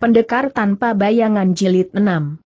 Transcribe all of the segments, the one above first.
Pendekar tanpa bayangan jilid 6.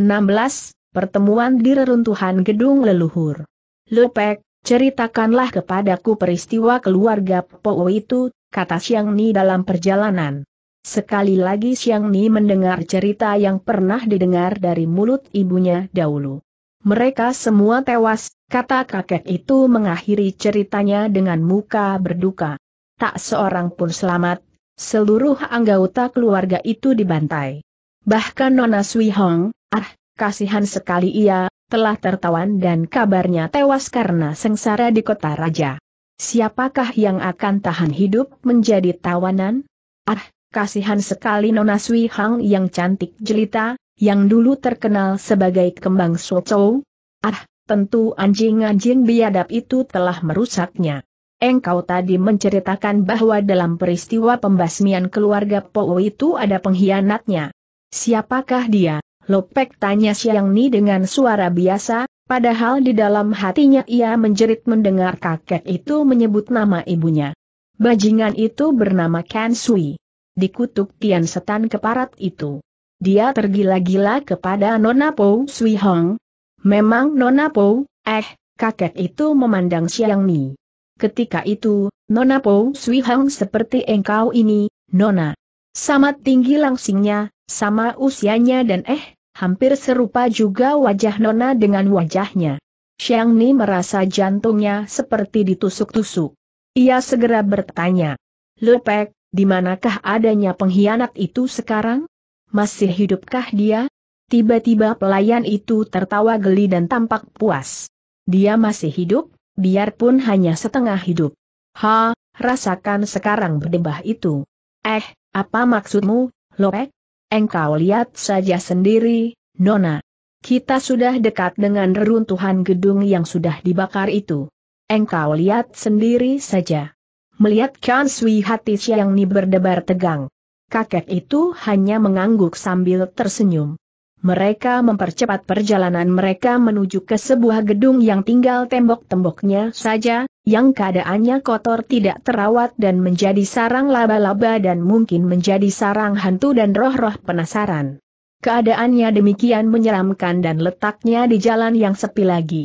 16. Pertemuan di reruntuhan gedung leluhur. Lepek, ceritakanlah kepadaku peristiwa keluarga Po itu, kata Siang Ni dalam perjalanan. Sekali lagi Siang Ni mendengar cerita yang pernah didengar dari mulut ibunya dahulu. Mereka semua tewas, kata kakek itu mengakhiri ceritanya dengan muka berduka. Tak seorang pun selamat, seluruh anggota keluarga itu dibantai. Bahkan Nona Sui Hong, ah, kasihan sekali ia, telah tertawan dan kabarnya tewas karena sengsara di kota raja. Siapakah yang akan tahan hidup menjadi tawanan? Ah, kasihan sekali Nona Sui Hong yang cantik jelita, yang dulu terkenal sebagai kembang Chou. Ah, tentu anjing-anjing biadab itu telah merusaknya. Engkau tadi menceritakan bahwa dalam peristiwa pembasmian keluarga Po itu ada pengkhianatnya. Siapakah dia? Lopek tanya Siang Ni dengan suara biasa, padahal di dalam hatinya ia menjerit mendengar kakek itu menyebut nama ibunya. Bajingan itu bernama Kan Sui. Dikutuk Tian Setan keparat itu. Dia tergila-gila kepada Nona Po Sui Hong. Memang Nona Po, eh, kakek itu memandang Siang Ni. Ketika itu, Nona Po Sui Hang seperti engkau ini, Nona. Sama tinggi langsingnya, sama usianya dan eh, hampir serupa juga wajah Nona dengan wajahnya. Xiang Ni merasa jantungnya seperti ditusuk-tusuk. Ia segera bertanya, Lepek, di manakah adanya pengkhianat itu sekarang? Masih hidupkah dia? Tiba-tiba pelayan itu tertawa geli dan tampak puas. Dia masih hidup? biarpun hanya setengah hidup. Ha, rasakan sekarang berdebah itu. Eh, apa maksudmu, Lopek? Engkau lihat saja sendiri, Nona. Kita sudah dekat dengan reruntuhan gedung yang sudah dibakar itu. Engkau lihat sendiri saja. Melihat Kan Sui hati Siang Ni berdebar tegang. Kakek itu hanya mengangguk sambil tersenyum. Mereka mempercepat perjalanan mereka menuju ke sebuah gedung yang tinggal tembok-temboknya saja, yang keadaannya kotor tidak terawat dan menjadi sarang laba-laba dan mungkin menjadi sarang hantu dan roh-roh penasaran. Keadaannya demikian menyeramkan dan letaknya di jalan yang sepi lagi.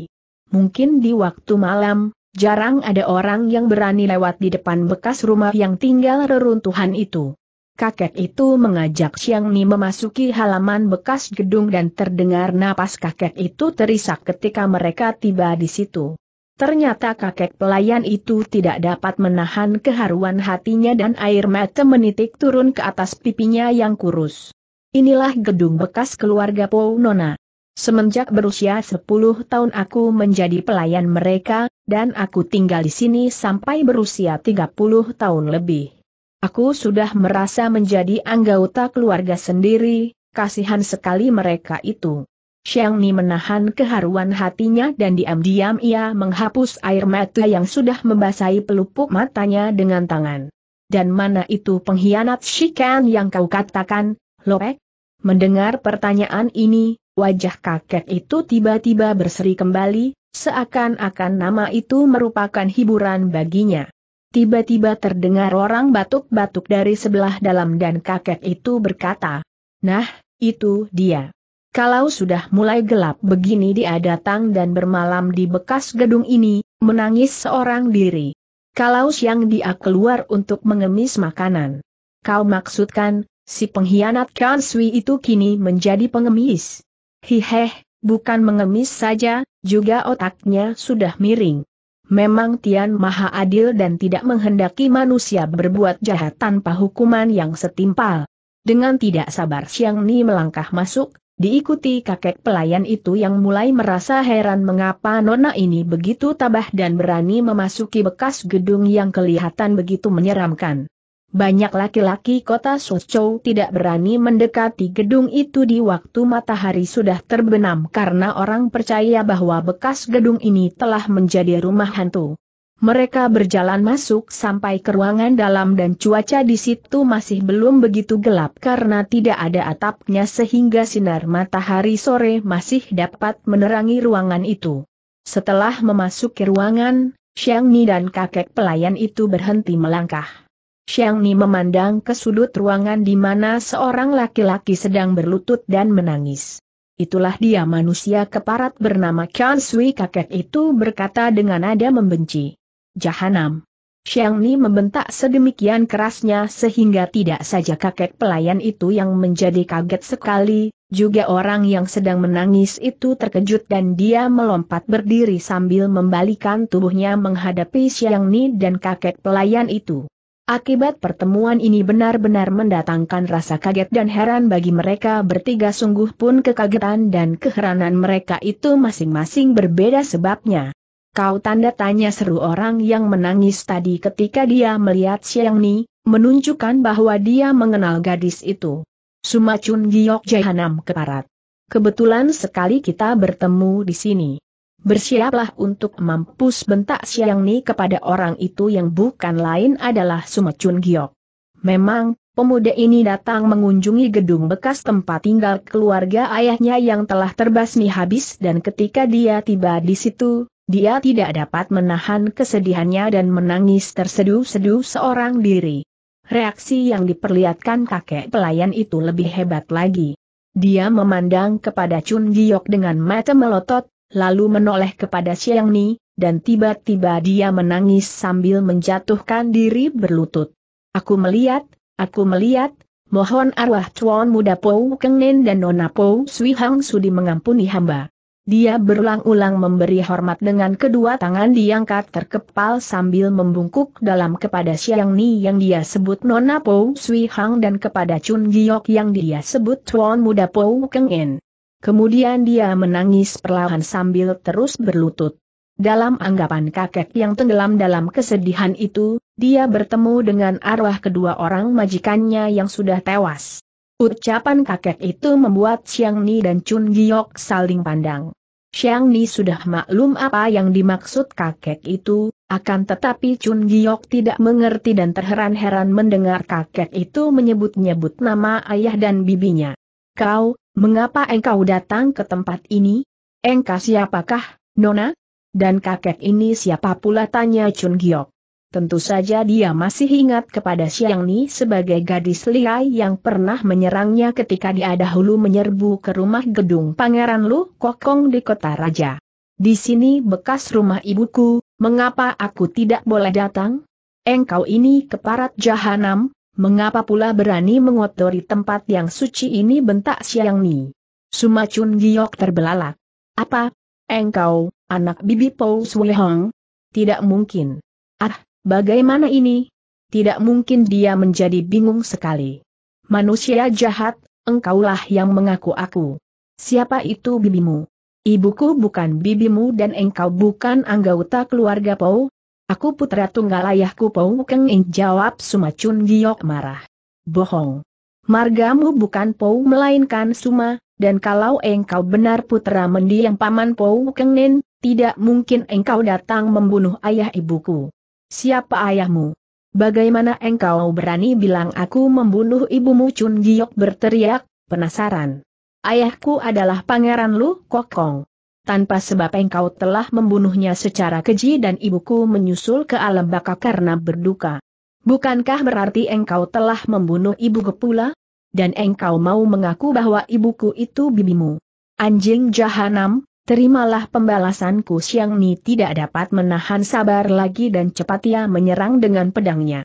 Mungkin di waktu malam, jarang ada orang yang berani lewat di depan bekas rumah yang tinggal reruntuhan itu kakek itu mengajak Siang Ni memasuki halaman bekas gedung dan terdengar napas kakek itu terisak ketika mereka tiba di situ. Ternyata kakek pelayan itu tidak dapat menahan keharuan hatinya dan air mata menitik turun ke atas pipinya yang kurus. Inilah gedung bekas keluarga Po Nona. Semenjak berusia 10 tahun aku menjadi pelayan mereka, dan aku tinggal di sini sampai berusia 30 tahun lebih. Aku sudah merasa menjadi anggota keluarga sendiri, kasihan sekali mereka itu. Xiang Ni menahan keharuan hatinya dan diam-diam ia menghapus air mata yang sudah membasahi pelupuk matanya dengan tangan. Dan mana itu pengkhianat Shikan yang kau katakan, Lopek? Mendengar pertanyaan ini, wajah kakek itu tiba-tiba berseri kembali, seakan-akan nama itu merupakan hiburan baginya. Tiba-tiba terdengar orang batuk-batuk dari sebelah dalam dan kakek itu berkata, Nah, itu dia. Kalau sudah mulai gelap begini dia datang dan bermalam di bekas gedung ini, menangis seorang diri. Kalau siang dia keluar untuk mengemis makanan. Kau maksudkan, si pengkhianat Kansui itu kini menjadi pengemis. Hiheh, bukan mengemis saja, juga otaknya sudah miring. Memang Tian Maha Adil dan tidak menghendaki manusia berbuat jahat tanpa hukuman yang setimpal. Dengan tidak sabar Xiang Ni melangkah masuk, diikuti kakek pelayan itu yang mulai merasa heran mengapa nona ini begitu tabah dan berani memasuki bekas gedung yang kelihatan begitu menyeramkan. Banyak laki-laki kota Suzhou tidak berani mendekati gedung itu di waktu matahari sudah terbenam karena orang percaya bahwa bekas gedung ini telah menjadi rumah hantu. Mereka berjalan masuk sampai ke ruangan dalam dan cuaca di situ masih belum begitu gelap karena tidak ada atapnya sehingga sinar matahari sore masih dapat menerangi ruangan itu. Setelah memasuki ruangan, Xiang Ni dan kakek pelayan itu berhenti melangkah. Xiang Ni memandang ke sudut ruangan di mana seorang laki-laki sedang berlutut dan menangis. Itulah dia manusia keparat bernama Kian Sui kakek itu berkata dengan nada membenci. Jahanam. Xiang Ni membentak sedemikian kerasnya sehingga tidak saja kakek pelayan itu yang menjadi kaget sekali, juga orang yang sedang menangis itu terkejut dan dia melompat berdiri sambil membalikan tubuhnya menghadapi Xiang Ni dan kakek pelayan itu. Akibat pertemuan ini benar-benar mendatangkan rasa kaget dan heran bagi mereka bertiga sungguh pun kekagetan dan keheranan mereka itu masing-masing berbeda sebabnya. Kau tanda tanya seru orang yang menangis tadi ketika dia melihat Siang Ni, menunjukkan bahwa dia mengenal gadis itu. Sumacun Giok Jahanam Keparat. Kebetulan sekali kita bertemu di sini. Bersiaplah untuk mampus bentak siang ni kepada orang itu yang bukan lain adalah Sumecun Giok. Memang, pemuda ini datang mengunjungi gedung bekas tempat tinggal keluarga ayahnya yang telah terbasmi habis dan ketika dia tiba di situ, dia tidak dapat menahan kesedihannya dan menangis terseduh-seduh seorang diri. Reaksi yang diperlihatkan kakek pelayan itu lebih hebat lagi. Dia memandang kepada Chun Giok dengan mata melotot, lalu menoleh kepada Siang Ni, dan tiba-tiba dia menangis sambil menjatuhkan diri berlutut. Aku melihat, aku melihat, mohon arwah Chuan muda Po Pou En dan Nona Po Sui Hang Sudi mengampuni hamba. Dia berulang-ulang memberi hormat dengan kedua tangan diangkat terkepal sambil membungkuk dalam kepada Siang Ni yang dia sebut Nona Po Sui Hang dan kepada Chun Giok yang dia sebut Chuan Muda Po Keng En. Kemudian dia menangis perlahan sambil terus berlutut. Dalam anggapan kakek yang tenggelam dalam kesedihan itu, dia bertemu dengan arwah kedua orang majikannya yang sudah tewas. Ucapan kakek itu membuat Xiang Ni dan Chun Giok saling pandang. Xiang Ni sudah maklum apa yang dimaksud kakek itu, akan tetapi Chun Giok tidak mengerti dan terheran-heran mendengar kakek itu menyebut-nyebut nama ayah dan bibinya. Kau, Mengapa engkau datang ke tempat ini? Engkau siapakah, Nona? Dan kakek ini siapa pula tanya Chun Giok. Tentu saja dia masih ingat kepada Siang Ni sebagai gadis lihai yang pernah menyerangnya ketika dia dahulu menyerbu ke rumah gedung Pangeran Lu Kokong di kota raja. Di sini bekas rumah ibuku, mengapa aku tidak boleh datang? Engkau ini keparat jahanam, Mengapa pula berani mengotori tempat yang suci ini bentak Siang Ni? Sumacun Giok terbelalak. Apa? Engkau, anak bibi Pou Hong? Tidak mungkin. Ah, bagaimana ini? Tidak mungkin dia menjadi bingung sekali. Manusia jahat, engkaulah yang mengaku aku. Siapa itu bibimu? Ibuku bukan bibimu dan engkau bukan anggota keluarga Pau. Aku putra tunggal ayahku Pau Keng In jawab Suma Chun Giok marah. Bohong. Margamu bukan Pau melainkan Suma, dan kalau engkau benar putra mendiang paman Pau Keng In, tidak mungkin engkau datang membunuh ayah ibuku. Siapa ayahmu? Bagaimana engkau berani bilang aku membunuh ibumu Chun Giok berteriak, penasaran. Ayahku adalah pangeran Lu Kokong tanpa sebab engkau telah membunuhnya secara keji dan ibuku menyusul ke alam baka karena berduka. Bukankah berarti engkau telah membunuh ibu pula? Dan engkau mau mengaku bahwa ibuku itu bibimu. Anjing jahanam, terimalah pembalasanku siang ni tidak dapat menahan sabar lagi dan cepat ia menyerang dengan pedangnya.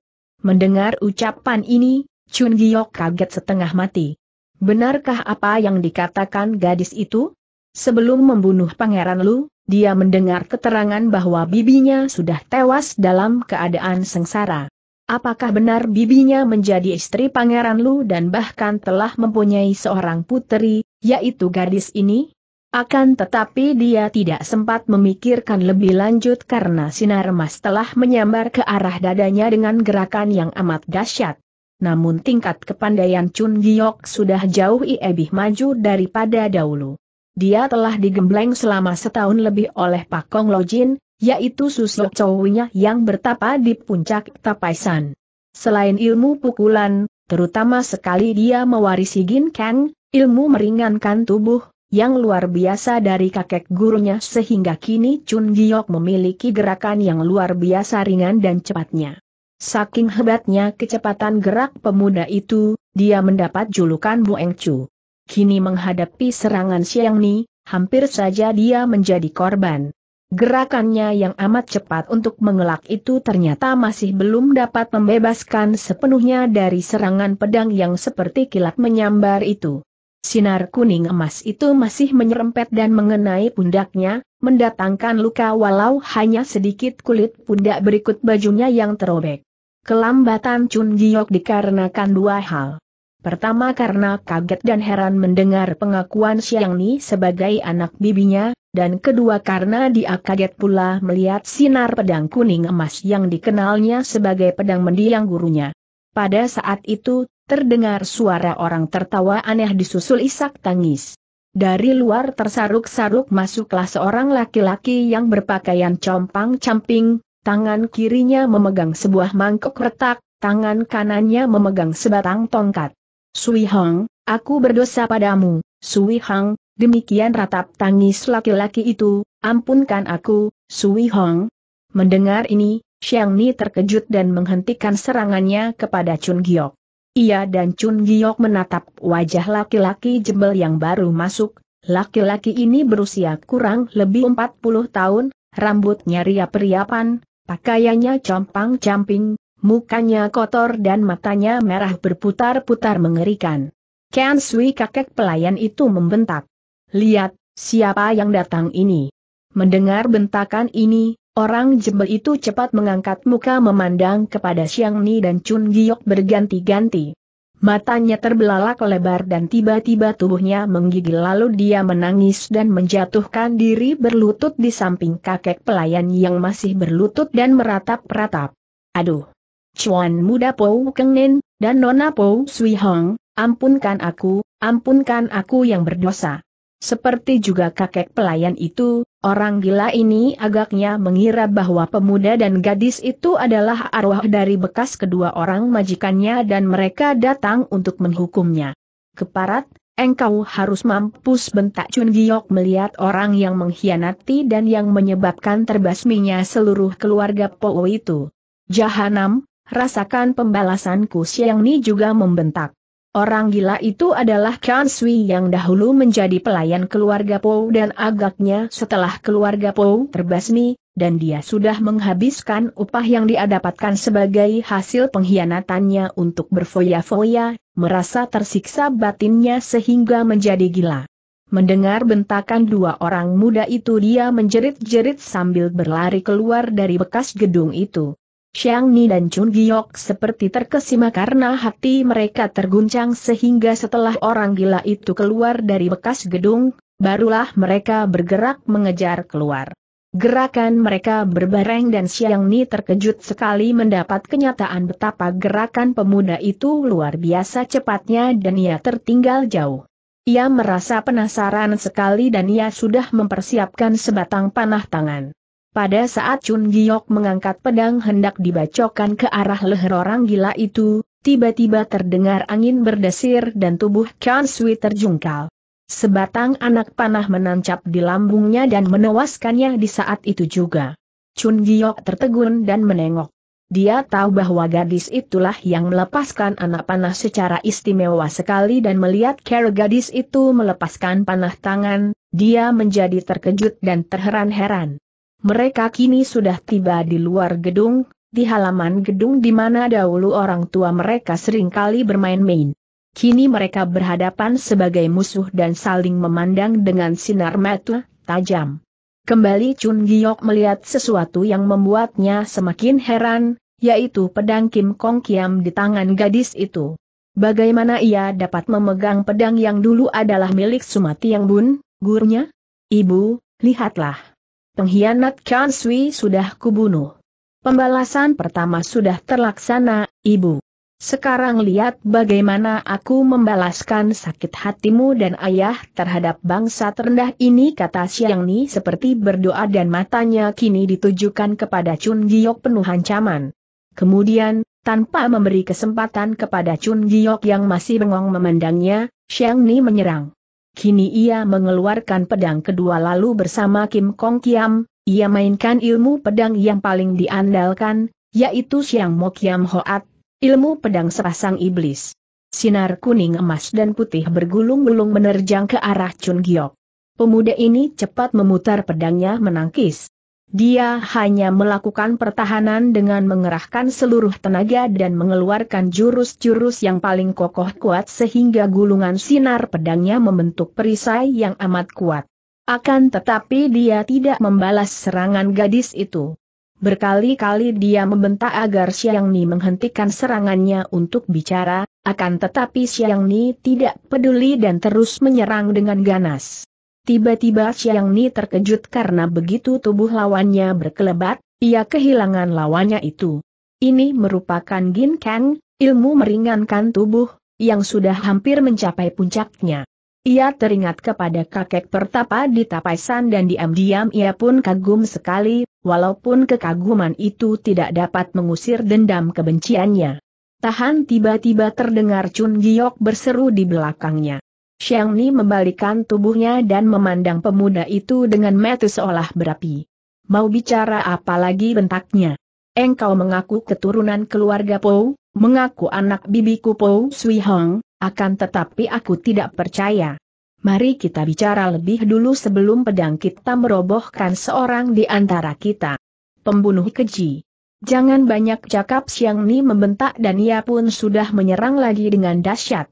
Mendengar ucapan ini, Chun Giok kaget setengah mati. Benarkah apa yang dikatakan gadis itu? Sebelum membunuh Pangeran Lu, dia mendengar keterangan bahwa bibinya sudah tewas dalam keadaan sengsara. Apakah benar bibinya menjadi istri Pangeran Lu dan bahkan telah mempunyai seorang putri, yaitu gadis ini? Akan tetapi dia tidak sempat memikirkan lebih lanjut karena sinar emas telah menyambar ke arah dadanya dengan gerakan yang amat dahsyat. Namun tingkat kepandaian Chun Giok sudah jauh lebih maju daripada dahulu. Dia telah digembleng selama setahun lebih oleh Pak Kong Lojin, yaitu susuk cowoknya yang bertapa di puncak tapaisan. Selain ilmu pukulan, terutama sekali dia mewarisi Gin Kang, ilmu meringankan tubuh, yang luar biasa dari kakek gurunya sehingga kini Chun Giok memiliki gerakan yang luar biasa ringan dan cepatnya. Saking hebatnya kecepatan gerak pemuda itu, dia mendapat julukan Bu Eng Chu kini menghadapi serangan Siang Ni, hampir saja dia menjadi korban. Gerakannya yang amat cepat untuk mengelak itu ternyata masih belum dapat membebaskan sepenuhnya dari serangan pedang yang seperti kilat menyambar itu. Sinar kuning emas itu masih menyerempet dan mengenai pundaknya, mendatangkan luka walau hanya sedikit kulit pundak berikut bajunya yang terobek. Kelambatan Chun Giok dikarenakan dua hal. Pertama karena kaget dan heran mendengar pengakuan Siang Ni sebagai anak bibinya, dan kedua karena dia kaget pula melihat sinar pedang kuning emas yang dikenalnya sebagai pedang mendiang gurunya. Pada saat itu, terdengar suara orang tertawa aneh disusul isak tangis. Dari luar tersaruk-saruk masuklah seorang laki-laki yang berpakaian compang-camping, tangan kirinya memegang sebuah mangkuk retak, tangan kanannya memegang sebatang tongkat. Sui Hong, aku berdosa padamu, Sui Hong. demikian ratap tangis laki-laki itu, ampunkan aku, Sui Hong. Mendengar ini, Xiang Ni terkejut dan menghentikan serangannya kepada Chun Giok. Ia dan Chun Giok menatap wajah laki-laki jembel yang baru masuk, laki-laki ini berusia kurang lebih 40 tahun, rambutnya ria periapan, pakaiannya compang-camping, Mukanya kotor dan matanya merah berputar-putar mengerikan. Ken Sui kakek pelayan itu membentak. Lihat, siapa yang datang ini? Mendengar bentakan ini, orang jebel itu cepat mengangkat muka memandang kepada Xiang Ni dan Chun Giok berganti-ganti. Matanya terbelalak lebar dan tiba-tiba tubuhnya menggigil lalu dia menangis dan menjatuhkan diri berlutut di samping kakek pelayan yang masih berlutut dan meratap-ratap. Aduh! Chuan muda Po Keng Nin, dan Nona Po Sui Hong, ampunkan aku, ampunkan aku yang berdosa. Seperti juga kakek pelayan itu, orang gila ini agaknya mengira bahwa pemuda dan gadis itu adalah arwah dari bekas kedua orang majikannya dan mereka datang untuk menghukumnya. Keparat, engkau harus mampus bentak Chun Giok melihat orang yang mengkhianati dan yang menyebabkan terbasminya seluruh keluarga Po itu. Jahanam, Rasakan pembalasanku Siang Ni juga membentak. Orang gila itu adalah Kan Sui yang dahulu menjadi pelayan keluarga Po dan agaknya setelah keluarga Po terbasmi, dan dia sudah menghabiskan upah yang diadapatkan sebagai hasil pengkhianatannya untuk berfoya-foya, merasa tersiksa batinnya sehingga menjadi gila. Mendengar bentakan dua orang muda itu dia menjerit-jerit sambil berlari keluar dari bekas gedung itu. Xiang Ni dan Chun Giok seperti terkesima karena hati mereka terguncang sehingga setelah orang gila itu keluar dari bekas gedung, barulah mereka bergerak mengejar keluar. Gerakan mereka berbareng dan Xiang Ni terkejut sekali mendapat kenyataan betapa gerakan pemuda itu luar biasa cepatnya dan ia tertinggal jauh. Ia merasa penasaran sekali dan ia sudah mempersiapkan sebatang panah tangan. Pada saat Chun Giok mengangkat pedang hendak dibacokkan ke arah leher orang gila itu, tiba-tiba terdengar angin berdesir dan tubuh Kan Sui terjungkal. Sebatang anak panah menancap di lambungnya dan menewaskannya di saat itu juga. Chun Giok tertegun dan menengok. Dia tahu bahwa gadis itulah yang melepaskan anak panah secara istimewa sekali dan melihat cara gadis itu melepaskan panah tangan, dia menjadi terkejut dan terheran-heran. Mereka kini sudah tiba di luar gedung, di halaman gedung di mana dahulu orang tua mereka sering kali bermain-main. Kini mereka berhadapan sebagai musuh dan saling memandang dengan sinar mata tajam. Kembali Chun Giok melihat sesuatu yang membuatnya semakin heran, yaitu pedang Kim Kong Kiam di tangan gadis itu. Bagaimana ia dapat memegang pedang yang dulu adalah milik Sumati Yang Bun, gurunya? Ibu, lihatlah. Pengkhianat Kan Sui sudah kubunuh. Pembalasan pertama sudah terlaksana, Ibu. Sekarang lihat bagaimana aku membalaskan sakit hatimu dan ayah terhadap bangsa terendah ini kata Siang Ni seperti berdoa dan matanya kini ditujukan kepada Chun Giok penuh ancaman. Kemudian, tanpa memberi kesempatan kepada Chun Giok yang masih bengong memandangnya, Siang Ni menyerang. Kini ia mengeluarkan pedang kedua lalu bersama Kim Kong Kiam, ia mainkan ilmu pedang yang paling diandalkan, yaitu Siang Mo Kiam Hoat, ilmu pedang sepasang iblis. Sinar kuning emas dan putih bergulung-gulung menerjang ke arah Chun Giok. Pemuda ini cepat memutar pedangnya menangkis. Dia hanya melakukan pertahanan dengan mengerahkan seluruh tenaga dan mengeluarkan jurus-jurus yang paling kokoh kuat sehingga gulungan sinar pedangnya membentuk perisai yang amat kuat. Akan tetapi dia tidak membalas serangan gadis itu. Berkali-kali dia membentak agar Xiang Ni menghentikan serangannya untuk bicara, akan tetapi Xiang Ni tidak peduli dan terus menyerang dengan ganas. Tiba-tiba Xiang Ni terkejut karena begitu tubuh lawannya berkelebat, ia kehilangan lawannya itu. Ini merupakan Gin Kang, ilmu meringankan tubuh, yang sudah hampir mencapai puncaknya. Ia teringat kepada kakek pertapa di Tapaisan dan diam-diam ia pun kagum sekali, walaupun kekaguman itu tidak dapat mengusir dendam kebenciannya. Tahan tiba-tiba terdengar Chun Giok berseru di belakangnya. Xiang Ni membalikan tubuhnya dan memandang pemuda itu dengan mata seolah berapi. Mau bicara apa lagi bentaknya? Engkau mengaku keturunan keluarga Po, mengaku anak bibiku Po Sui Hong, akan tetapi aku tidak percaya. Mari kita bicara lebih dulu sebelum pedang kita merobohkan seorang di antara kita. Pembunuh keji. Jangan banyak cakap Xiang Ni membentak dan ia pun sudah menyerang lagi dengan dahsyat.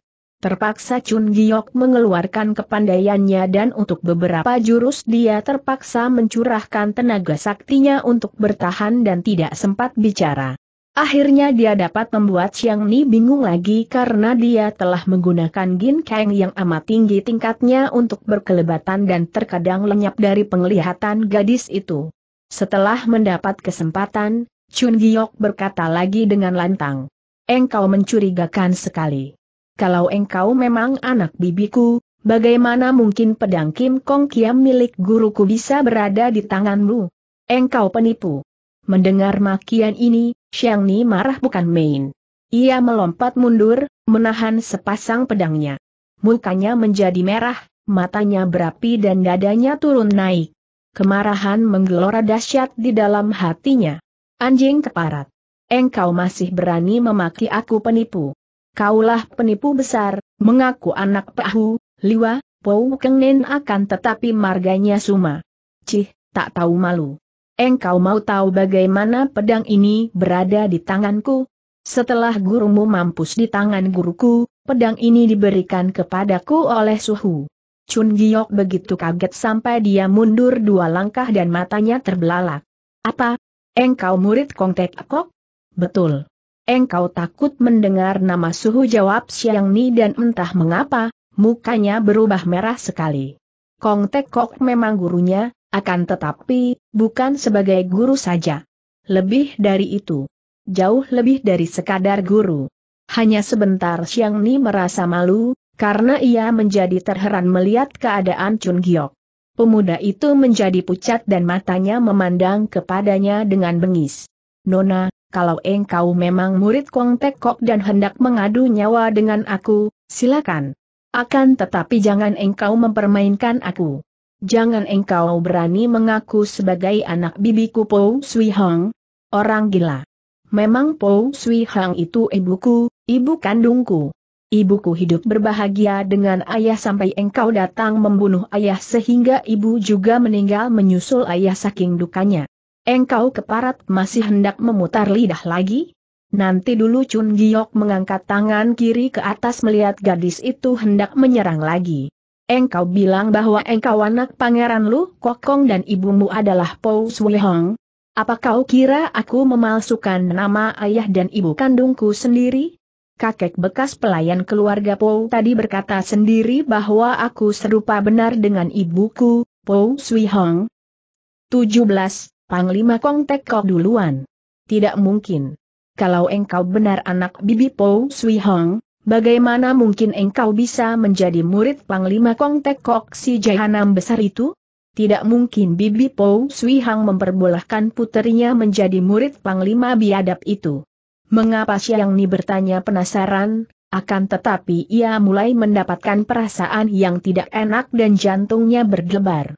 Terpaksa Chun Giok mengeluarkan kepandaiannya dan untuk beberapa jurus dia terpaksa mencurahkan tenaga saktinya untuk bertahan dan tidak sempat bicara. Akhirnya dia dapat membuat Xiang Ni bingung lagi karena dia telah menggunakan Gin Kang yang amat tinggi tingkatnya untuk berkelebatan dan terkadang lenyap dari penglihatan gadis itu. Setelah mendapat kesempatan, Chun Giok berkata lagi dengan lantang. Engkau mencurigakan sekali kalau engkau memang anak bibiku, bagaimana mungkin pedang Kim Kong Kiam milik guruku bisa berada di tanganmu? Engkau penipu. Mendengar makian ini, Xiang Ni marah bukan main. Ia melompat mundur, menahan sepasang pedangnya. Mukanya menjadi merah, matanya berapi dan dadanya turun naik. Kemarahan menggelora dahsyat di dalam hatinya. Anjing keparat. Engkau masih berani memaki aku penipu kaulah penipu besar, mengaku anak pahu, liwa, Pou kengen akan tetapi marganya suma. Cih, tak tahu malu. Engkau mau tahu bagaimana pedang ini berada di tanganku? Setelah gurumu mampus di tangan guruku, pedang ini diberikan kepadaku oleh suhu. Chun Giok begitu kaget sampai dia mundur dua langkah dan matanya terbelalak. Apa? Engkau murid Kong Tek Kok? Betul. Engkau takut mendengar nama suhu jawab Siang Ni dan entah mengapa, mukanya berubah merah sekali. Kong Tek Kok memang gurunya, akan tetapi, bukan sebagai guru saja. Lebih dari itu. Jauh lebih dari sekadar guru. Hanya sebentar Siang Ni merasa malu, karena ia menjadi terheran melihat keadaan Chun Giok. Pemuda itu menjadi pucat dan matanya memandang kepadanya dengan bengis. Nona, kalau engkau memang murid Kong Tekok dan hendak mengadu nyawa dengan aku, silakan. Akan tetapi jangan engkau mempermainkan aku. Jangan engkau berani mengaku sebagai anak bibiku Po Sui Hong, orang gila. Memang Po Sui Hong itu ibuku, ibu kandungku. Ibuku hidup berbahagia dengan ayah sampai engkau datang membunuh ayah sehingga ibu juga meninggal menyusul ayah saking dukanya. Engkau keparat masih hendak memutar lidah lagi? Nanti dulu Chun Giok mengangkat tangan kiri ke atas melihat gadis itu hendak menyerang lagi. Engkau bilang bahwa engkau anak pangeran Lu Kokong dan ibumu adalah Pou Sui Hong. Apa kau kira aku memalsukan nama ayah dan ibu kandungku sendiri? Kakek bekas pelayan keluarga Pou tadi berkata sendiri bahwa aku serupa benar dengan ibuku, Pou Sui Hong. 17. Panglima Kong Tek Kok duluan. Tidak mungkin. Kalau engkau benar anak Bibi Po Sui Hong, bagaimana mungkin engkau bisa menjadi murid Panglima Kong Tek Kok si Jahanam besar itu? Tidak mungkin Bibi Po Sui Hang memperbolehkan puterinya menjadi murid Panglima biadab itu. Mengapa Siang Ni bertanya penasaran, akan tetapi ia mulai mendapatkan perasaan yang tidak enak dan jantungnya berdebar.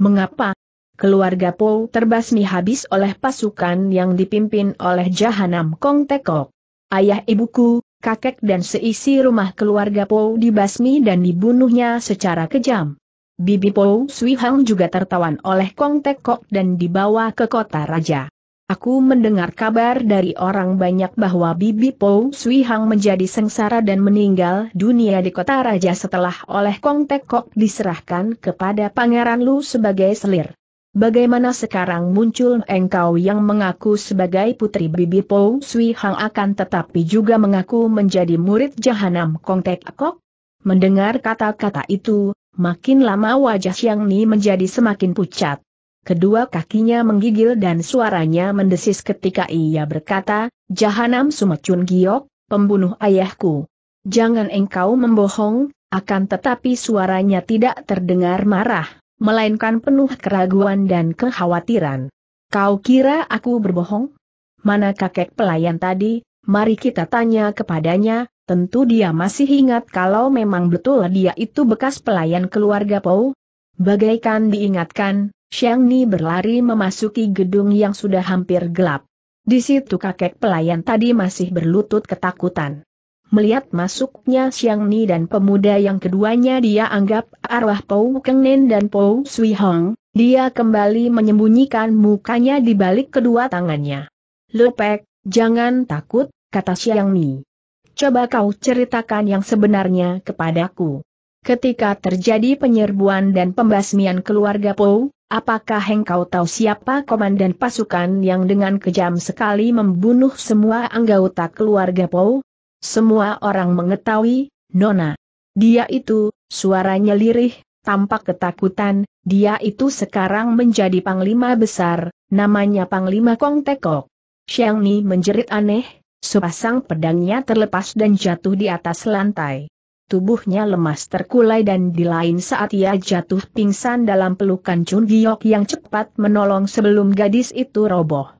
Mengapa, keluarga Po terbasmi habis oleh pasukan yang dipimpin oleh Jahanam Kong Tekok. Ayah ibuku, kakek dan seisi rumah keluarga Po dibasmi dan dibunuhnya secara kejam. Bibi Po Sui Hang juga tertawan oleh Kong Tekok dan dibawa ke kota raja. Aku mendengar kabar dari orang banyak bahwa Bibi Po Sui Hang menjadi sengsara dan meninggal dunia di kota raja setelah oleh Kong Tekok diserahkan kepada Pangeran Lu sebagai selir. Bagaimana sekarang muncul engkau yang mengaku sebagai putri bibi Pou Sui Hang akan tetapi juga mengaku menjadi murid jahanam Kong Tek Kok? Mendengar kata-kata itu, makin lama wajah Xiang Ni menjadi semakin pucat. Kedua kakinya menggigil dan suaranya mendesis ketika ia berkata, Jahanam Sumecun Giok, pembunuh ayahku. Jangan engkau membohong, akan tetapi suaranya tidak terdengar marah melainkan penuh keraguan dan kekhawatiran. Kau kira aku berbohong? Mana kakek pelayan tadi? Mari kita tanya kepadanya, tentu dia masih ingat kalau memang betul dia itu bekas pelayan keluarga Pou. Bagaikan diingatkan, Xiang Ni berlari memasuki gedung yang sudah hampir gelap. Di situ kakek pelayan tadi masih berlutut ketakutan. Melihat masuknya Xiang Ni dan pemuda yang keduanya dia anggap arwah Pou Keng Nen dan Pou Sui Hong, dia kembali menyembunyikan mukanya di balik kedua tangannya. Lepek, jangan takut, kata Xiang Ni. Coba kau ceritakan yang sebenarnya kepadaku. Ketika terjadi penyerbuan dan pembasmian keluarga Pou, apakah engkau tahu siapa komandan pasukan yang dengan kejam sekali membunuh semua anggota keluarga Pou? Semua orang mengetahui, Nona. Dia itu, suaranya lirih, tampak ketakutan, dia itu sekarang menjadi panglima besar, namanya Panglima Kong Tekok. Xiang Ni menjerit aneh, sepasang pedangnya terlepas dan jatuh di atas lantai. Tubuhnya lemas terkulai dan di lain saat ia jatuh pingsan dalam pelukan Chun Giok yang cepat menolong sebelum gadis itu roboh.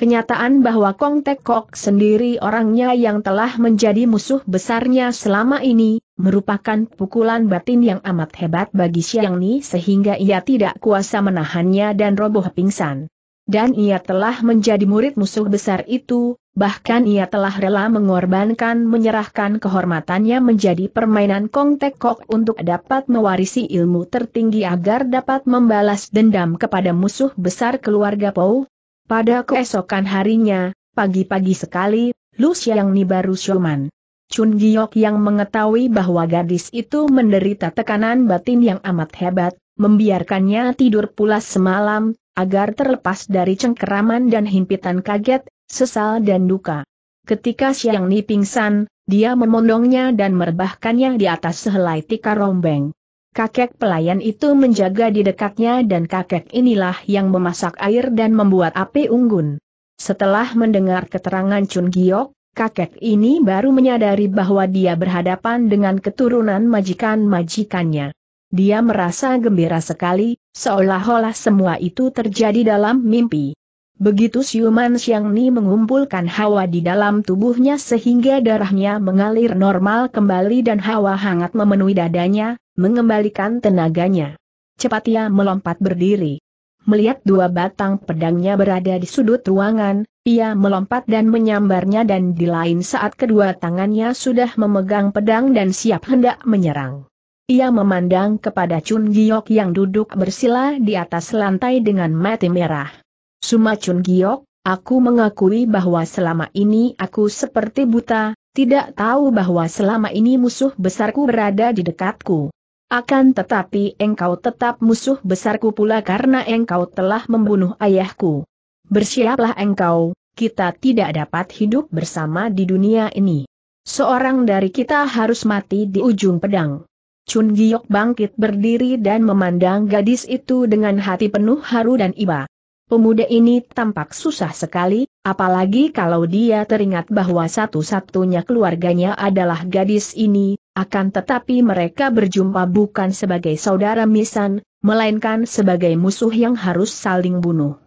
Kenyataan bahwa Kong Tek Kok sendiri orangnya yang telah menjadi musuh besarnya selama ini, merupakan pukulan batin yang amat hebat bagi Siang Ni sehingga ia tidak kuasa menahannya dan roboh pingsan. Dan ia telah menjadi murid musuh besar itu, bahkan ia telah rela mengorbankan menyerahkan kehormatannya menjadi permainan Kong Tek Kok untuk dapat mewarisi ilmu tertinggi agar dapat membalas dendam kepada musuh besar keluarga Pou, pada keesokan harinya, pagi-pagi sekali, Lu Ni baru siuman. Chun Giok yang mengetahui bahwa gadis itu menderita tekanan batin yang amat hebat, membiarkannya tidur pulas semalam, agar terlepas dari cengkeraman dan himpitan kaget, sesal dan duka. Ketika Ni pingsan, dia memondongnya dan merebahkannya di atas sehelai tikar rombeng. Kakek pelayan itu menjaga di dekatnya dan kakek inilah yang memasak air dan membuat api unggun. Setelah mendengar keterangan Chun Giok, kakek ini baru menyadari bahwa dia berhadapan dengan keturunan majikan-majikannya. Dia merasa gembira sekali, seolah-olah semua itu terjadi dalam mimpi. Begitu siuman Siang Ni mengumpulkan hawa di dalam tubuhnya sehingga darahnya mengalir normal kembali dan hawa hangat memenuhi dadanya, mengembalikan tenaganya. Cepat ia melompat berdiri. Melihat dua batang pedangnya berada di sudut ruangan, ia melompat dan menyambarnya dan di lain saat kedua tangannya sudah memegang pedang dan siap hendak menyerang. Ia memandang kepada Chun Giok yang duduk bersila di atas lantai dengan mati merah. Sumacun Giok, aku mengakui bahwa selama ini aku seperti buta, tidak tahu bahwa selama ini musuh besarku berada di dekatku. Akan tetapi engkau tetap musuh besarku pula karena engkau telah membunuh ayahku. Bersiaplah engkau, kita tidak dapat hidup bersama di dunia ini. Seorang dari kita harus mati di ujung pedang. Chun Giok bangkit berdiri dan memandang gadis itu dengan hati penuh haru dan iba. Pemuda ini tampak susah sekali, apalagi kalau dia teringat bahwa satu-satunya keluarganya adalah gadis ini, akan tetapi mereka berjumpa bukan sebagai saudara misan, melainkan sebagai musuh yang harus saling bunuh.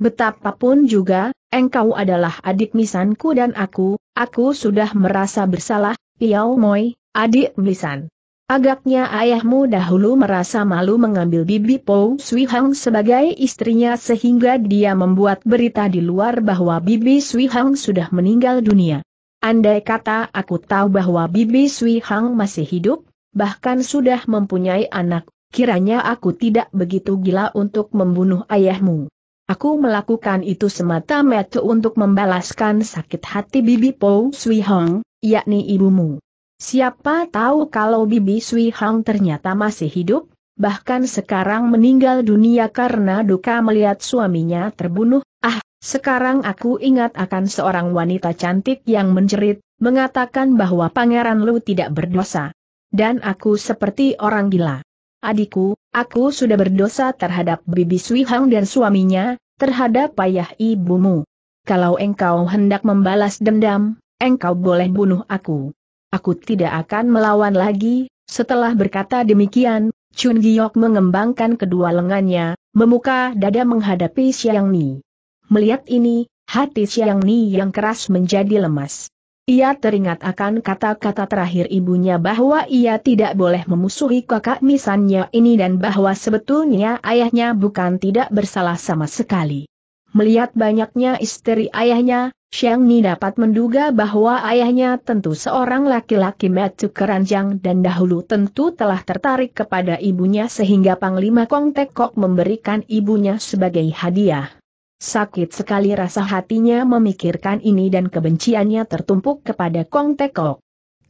Betapapun juga, engkau adalah adik misanku dan aku, aku sudah merasa bersalah, Piao Moi, adik misan. Agaknya ayahmu dahulu merasa malu mengambil bibi Po Sui Hang sebagai istrinya sehingga dia membuat berita di luar bahwa bibi Sui Hang sudah meninggal dunia. Andai kata aku tahu bahwa bibi Sui Hang masih hidup, bahkan sudah mempunyai anak, kiranya aku tidak begitu gila untuk membunuh ayahmu. Aku melakukan itu semata-mata untuk membalaskan sakit hati bibi Po Sui Hang, yakni ibumu. Siapa tahu kalau Bibi Sui Hang ternyata masih hidup, bahkan sekarang meninggal dunia karena duka melihat suaminya terbunuh, ah, sekarang aku ingat akan seorang wanita cantik yang menjerit, mengatakan bahwa pangeran Lu tidak berdosa. Dan aku seperti orang gila. Adikku, aku sudah berdosa terhadap Bibi Sui Hang dan suaminya, terhadap ayah ibumu. Kalau engkau hendak membalas dendam, engkau boleh bunuh aku aku tidak akan melawan lagi. Setelah berkata demikian, Chun Giok mengembangkan kedua lengannya, memuka dada menghadapi Xiang Ni. Melihat ini, hati Xiang Ni yang keras menjadi lemas. Ia teringat akan kata-kata terakhir ibunya bahwa ia tidak boleh memusuhi kakak misannya ini dan bahwa sebetulnya ayahnya bukan tidak bersalah sama sekali. Melihat banyaknya istri ayahnya, Xiang Ni dapat menduga bahwa ayahnya tentu seorang laki-laki metu keranjang dan dahulu tentu telah tertarik kepada ibunya sehingga Panglima Kong Tekok memberikan ibunya sebagai hadiah. Sakit sekali rasa hatinya memikirkan ini dan kebenciannya tertumpuk kepada Kong Tekok.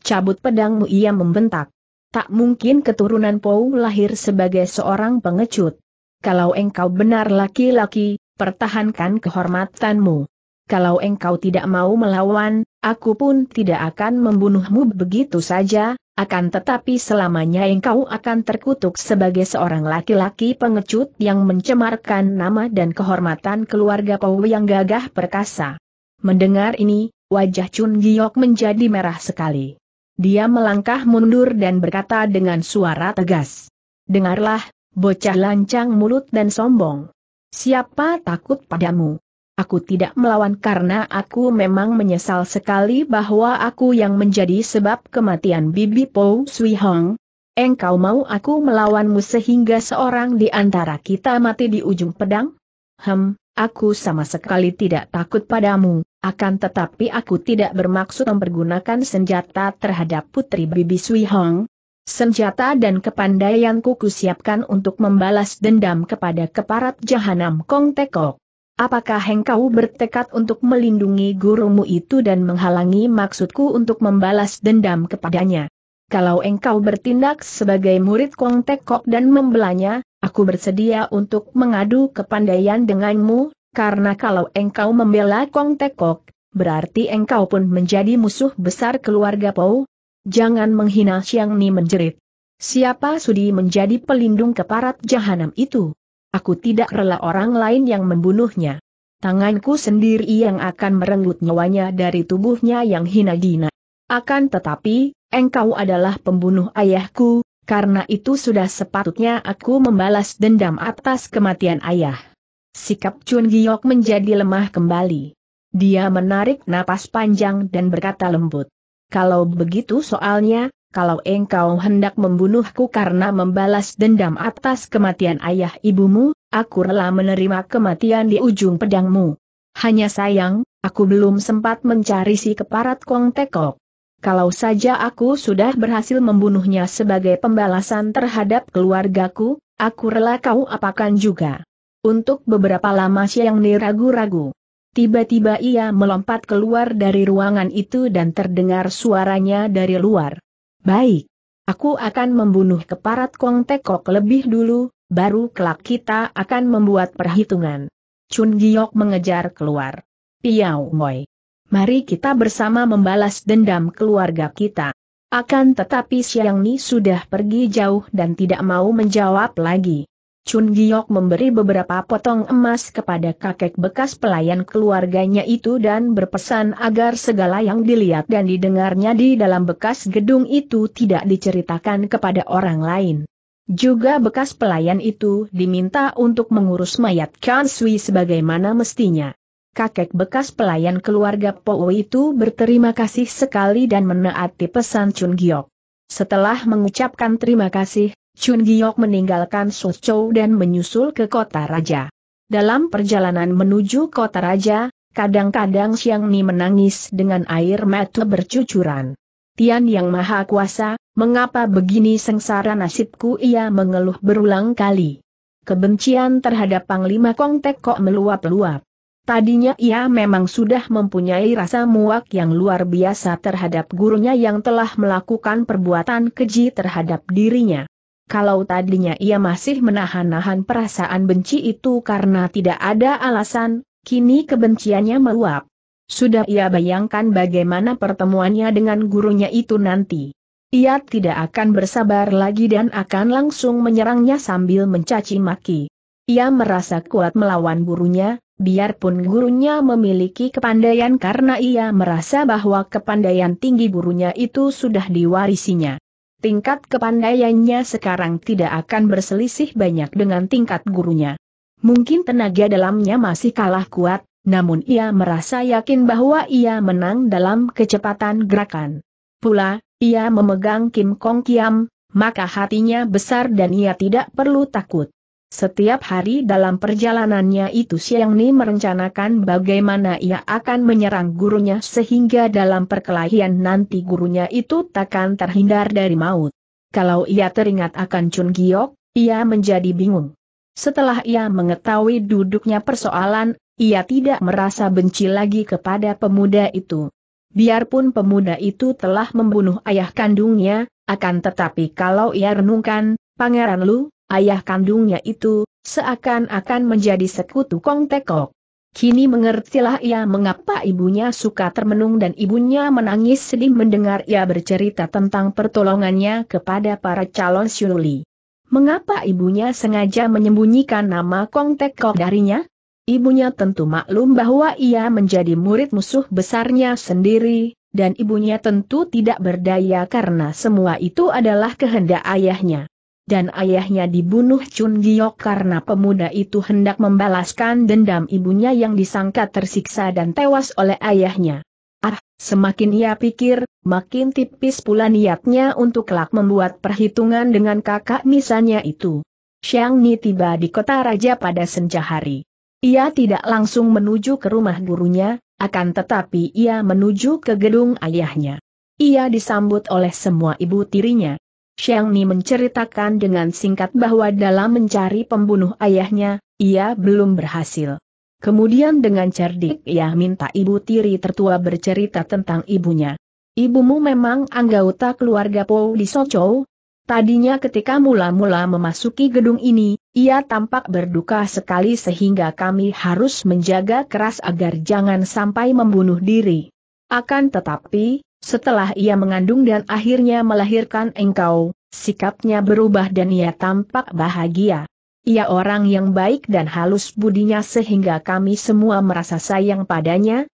Cabut pedangmu ia membentak. Tak mungkin keturunan Pou lahir sebagai seorang pengecut. Kalau engkau benar laki-laki, pertahankan kehormatanmu kalau engkau tidak mau melawan, aku pun tidak akan membunuhmu begitu saja, akan tetapi selamanya engkau akan terkutuk sebagai seorang laki-laki pengecut yang mencemarkan nama dan kehormatan keluarga Pau yang gagah perkasa. Mendengar ini, wajah Chun Giok menjadi merah sekali. Dia melangkah mundur dan berkata dengan suara tegas. Dengarlah, bocah lancang mulut dan sombong. Siapa takut padamu? Aku tidak melawan karena aku memang menyesal sekali bahwa aku yang menjadi sebab kematian Bibi Po Sui Hong. Engkau mau aku melawanmu sehingga seorang di antara kita mati di ujung pedang? Hem, aku sama sekali tidak takut padamu, akan tetapi aku tidak bermaksud mempergunakan senjata terhadap putri Bibi Sui Hong. Senjata dan kepandaianku kusiapkan untuk membalas dendam kepada keparat jahanam Kong Tekok. Apakah engkau bertekad untuk melindungi gurumu itu dan menghalangi maksudku untuk membalas dendam kepadanya? Kalau engkau bertindak sebagai murid Kong Tekok dan membelanya, aku bersedia untuk mengadu kepandaian denganmu, karena kalau engkau membela Kong Tekok, berarti engkau pun menjadi musuh besar keluarga Pou. Jangan menghina Siang Ni menjerit. Siapa sudi menjadi pelindung keparat jahanam itu? Aku tidak rela orang lain yang membunuhnya. Tanganku sendiri yang akan merenggut nyawanya dari tubuhnya yang hina dina. Akan tetapi, engkau adalah pembunuh ayahku, karena itu sudah sepatutnya aku membalas dendam atas kematian ayah. Sikap Chun Giok menjadi lemah kembali. Dia menarik napas panjang dan berkata lembut. Kalau begitu soalnya, kalau engkau hendak membunuhku karena membalas dendam atas kematian ayah ibumu, aku rela menerima kematian di ujung pedangmu. Hanya sayang, aku belum sempat mencari si keparat Kong Tekok. Kalau saja aku sudah berhasil membunuhnya sebagai pembalasan terhadap keluargaku, aku rela kau apakan juga. Untuk beberapa lama Siang Ni ragu-ragu. Tiba-tiba ia melompat keluar dari ruangan itu dan terdengar suaranya dari luar. Baik. Aku akan membunuh keparat Kong Tekok lebih dulu, baru kelak kita akan membuat perhitungan. Chun Giok mengejar keluar. Piao Moi, Mari kita bersama membalas dendam keluarga kita. Akan tetapi Siang Ni sudah pergi jauh dan tidak mau menjawab lagi. Chun Giok memberi beberapa potong emas kepada kakek bekas pelayan keluarganya itu dan berpesan agar segala yang dilihat dan didengarnya di dalam bekas gedung itu tidak diceritakan kepada orang lain. Juga bekas pelayan itu diminta untuk mengurus mayat Kan Sui sebagaimana mestinya. Kakek bekas pelayan keluarga Po itu berterima kasih sekali dan menaati pesan Chun Giok. Setelah mengucapkan terima kasih, Chun Giok meninggalkan Suzhou dan menyusul ke kota raja. Dalam perjalanan menuju kota raja, kadang-kadang Xiang Ni menangis dengan air mata bercucuran. Tian Yang Maha Kuasa, mengapa begini sengsara nasibku ia mengeluh berulang kali. Kebencian terhadap Panglima Kong Tek kok meluap-luap. Tadinya ia memang sudah mempunyai rasa muak yang luar biasa terhadap gurunya yang telah melakukan perbuatan keji terhadap dirinya. Kalau tadinya ia masih menahan-nahan perasaan benci itu karena tidak ada alasan, kini kebenciannya meluap. Sudah ia bayangkan bagaimana pertemuannya dengan gurunya itu nanti. Ia tidak akan bersabar lagi dan akan langsung menyerangnya sambil mencaci maki. Ia merasa kuat melawan gurunya, biarpun gurunya memiliki kepandaian karena ia merasa bahwa kepandaian tinggi gurunya itu sudah diwarisinya. Tingkat kepandaiannya sekarang tidak akan berselisih banyak dengan tingkat gurunya. Mungkin tenaga dalamnya masih kalah kuat, namun ia merasa yakin bahwa ia menang dalam kecepatan gerakan. Pula, ia memegang Kim Kong Kiam, maka hatinya besar dan ia tidak perlu takut. Setiap hari dalam perjalanannya itu Siang Ni merencanakan bagaimana ia akan menyerang gurunya sehingga dalam perkelahian nanti gurunya itu takkan terhindar dari maut. Kalau ia teringat akan Chun Giok, ia menjadi bingung. Setelah ia mengetahui duduknya persoalan, ia tidak merasa benci lagi kepada pemuda itu. Biarpun pemuda itu telah membunuh ayah kandungnya, akan tetapi kalau ia renungkan, Pangeran Lu, ayah kandungnya itu, seakan-akan menjadi sekutu Kong Tekok. Kini mengertilah ia mengapa ibunya suka termenung dan ibunya menangis sedih mendengar ia bercerita tentang pertolongannya kepada para calon Syuli. Mengapa ibunya sengaja menyembunyikan nama Kong Tekok darinya? Ibunya tentu maklum bahwa ia menjadi murid musuh besarnya sendiri, dan ibunya tentu tidak berdaya karena semua itu adalah kehendak ayahnya dan ayahnya dibunuh Chun Giok karena pemuda itu hendak membalaskan dendam ibunya yang disangka tersiksa dan tewas oleh ayahnya. Ah, semakin ia pikir, makin tipis pula niatnya untuk kelak membuat perhitungan dengan kakak misalnya itu. Xiang Ni tiba di kota raja pada senja hari. Ia tidak langsung menuju ke rumah gurunya, akan tetapi ia menuju ke gedung ayahnya. Ia disambut oleh semua ibu tirinya. Shang Ni menceritakan dengan singkat bahwa dalam mencari pembunuh ayahnya, ia belum berhasil. Kemudian dengan cerdik ia minta ibu tiri tertua bercerita tentang ibunya. Ibumu memang anggota keluarga Po di Sochow, Tadinya ketika mula-mula memasuki gedung ini, ia tampak berduka sekali sehingga kami harus menjaga keras agar jangan sampai membunuh diri. Akan tetapi, setelah ia mengandung dan akhirnya melahirkan engkau, sikapnya berubah dan ia tampak bahagia. Ia orang yang baik dan halus budinya sehingga kami semua merasa sayang padanya,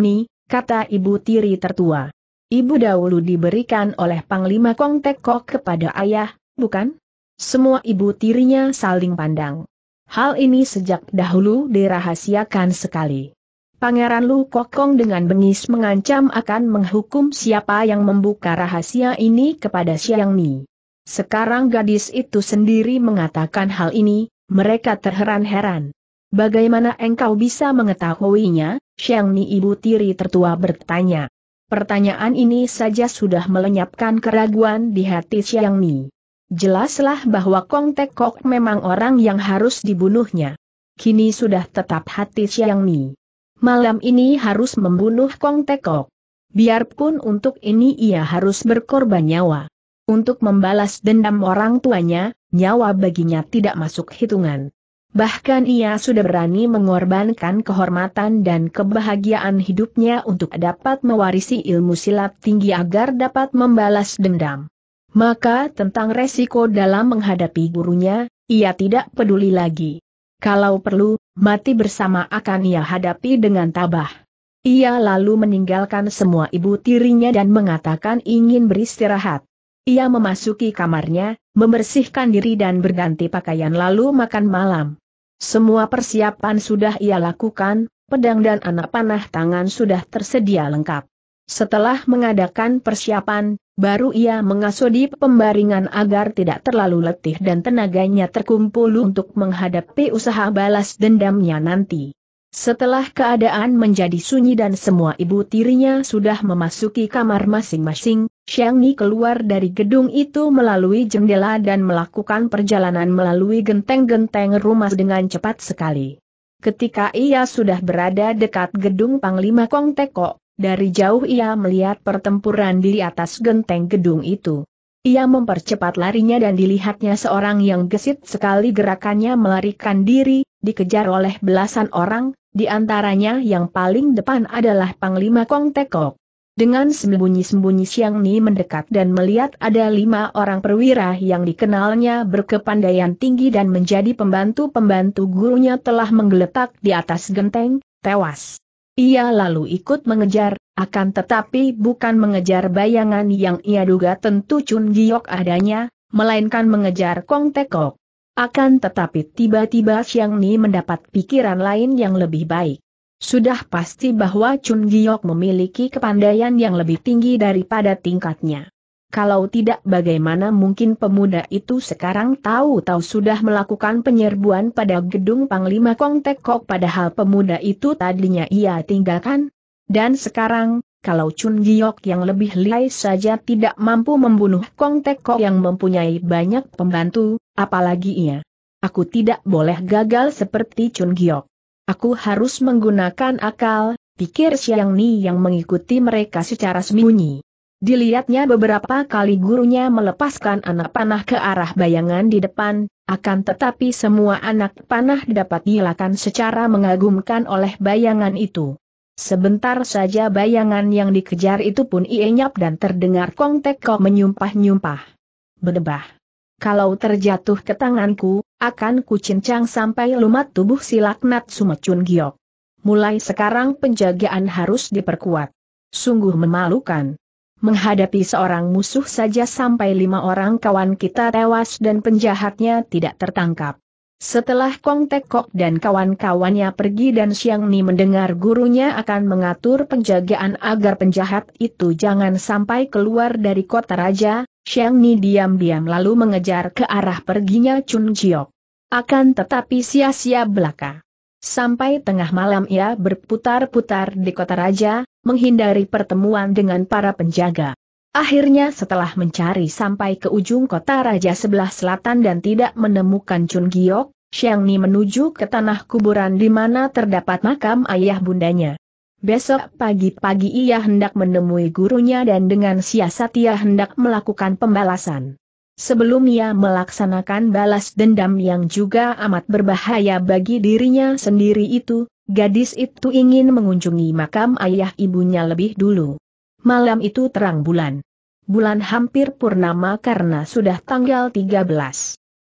Ni, kata ibu tiri tertua. Ibu dahulu diberikan oleh Panglima Kong Tekok kepada ayah, bukan? Semua ibu tirinya saling pandang. Hal ini sejak dahulu dirahasiakan sekali. Pangeran Lu Kokong dengan bengis mengancam akan menghukum siapa yang membuka rahasia ini kepada Xiang Mi. Sekarang gadis itu sendiri mengatakan hal ini, mereka terheran-heran. Bagaimana engkau bisa mengetahuinya, Xiang Mi ibu tiri tertua bertanya. Pertanyaan ini saja sudah melenyapkan keraguan di hati Xiang Mi. Jelaslah bahwa Kong Tek memang orang yang harus dibunuhnya. Kini sudah tetap hati Xiang Mi malam ini harus membunuh Kong Tekok. Biarpun untuk ini ia harus berkorban nyawa. Untuk membalas dendam orang tuanya, nyawa baginya tidak masuk hitungan. Bahkan ia sudah berani mengorbankan kehormatan dan kebahagiaan hidupnya untuk dapat mewarisi ilmu silat tinggi agar dapat membalas dendam. Maka tentang resiko dalam menghadapi gurunya, ia tidak peduli lagi. Kalau perlu, mati bersama akan ia hadapi dengan tabah. Ia lalu meninggalkan semua ibu tirinya dan mengatakan ingin beristirahat. Ia memasuki kamarnya, membersihkan diri dan berganti pakaian lalu makan malam. Semua persiapan sudah ia lakukan, pedang dan anak panah tangan sudah tersedia lengkap. Setelah mengadakan persiapan, Baru ia mengasodi pembaringan agar tidak terlalu letih dan tenaganya terkumpul untuk menghadapi usaha balas dendamnya nanti. Setelah keadaan menjadi sunyi dan semua ibu tirinya sudah memasuki kamar masing-masing, Ni keluar dari gedung itu melalui jendela dan melakukan perjalanan melalui genteng-genteng rumah dengan cepat sekali. Ketika ia sudah berada dekat gedung Panglima Kong Teko, dari jauh ia melihat pertempuran di atas genteng gedung itu. Ia mempercepat larinya dan dilihatnya seorang yang gesit sekali gerakannya melarikan diri, dikejar oleh belasan orang, di antaranya yang paling depan adalah Panglima Kong Tekok. Dengan sembunyi-sembunyi Siang Ni mendekat dan melihat ada lima orang perwira yang dikenalnya berkepandaian tinggi dan menjadi pembantu-pembantu gurunya telah menggeletak di atas genteng, tewas. Ia lalu ikut mengejar, akan tetapi bukan mengejar bayangan yang ia duga tentu Chun Giok adanya, melainkan mengejar Kong Tekok. Akan tetapi tiba-tiba Xiang Ni mendapat pikiran lain yang lebih baik. Sudah pasti bahwa Chun Giok memiliki kepandaian yang lebih tinggi daripada tingkatnya. Kalau tidak bagaimana mungkin pemuda itu sekarang tahu-tahu sudah melakukan penyerbuan pada gedung Panglima Kong Tekok padahal pemuda itu tadinya ia tinggalkan? Dan sekarang, kalau Chun Giok yang lebih lihai saja tidak mampu membunuh Kong Tekok yang mempunyai banyak pembantu, apalagi ia. Aku tidak boleh gagal seperti Chun Giok. Aku harus menggunakan akal, pikir Siang Ni yang mengikuti mereka secara sembunyi. Dilihatnya beberapa kali gurunya melepaskan anak panah ke arah bayangan di depan, akan tetapi semua anak panah dapat dilakukan secara mengagumkan oleh bayangan itu. Sebentar saja bayangan yang dikejar itu pun ienyap dan terdengar Kong Teko menyumpah-nyumpah. Bedebah. Kalau terjatuh ke tanganku, akan kucincang sampai lumat tubuh si laknat Sumecun Giok. Mulai sekarang penjagaan harus diperkuat. Sungguh memalukan. Menghadapi seorang musuh saja sampai lima orang kawan kita tewas dan penjahatnya tidak tertangkap. Setelah Kong Tekok dan kawan-kawannya pergi dan Siang Ni mendengar gurunya akan mengatur penjagaan agar penjahat itu jangan sampai keluar dari kota raja, Siang Ni diam-diam lalu mengejar ke arah perginya Chun Jiok. Akan tetapi sia-sia belaka. Sampai tengah malam ia berputar-putar di kota raja, menghindari pertemuan dengan para penjaga. Akhirnya setelah mencari sampai ke ujung kota Raja sebelah selatan dan tidak menemukan Chun Giok, Xiang Ni menuju ke tanah kuburan di mana terdapat makam ayah bundanya. Besok pagi-pagi ia hendak menemui gurunya dan dengan siasat ia hendak melakukan pembalasan sebelum ia melaksanakan balas dendam yang juga amat berbahaya bagi dirinya sendiri itu, gadis itu ingin mengunjungi makam ayah ibunya lebih dulu. Malam itu terang bulan. Bulan hampir purnama karena sudah tanggal 13.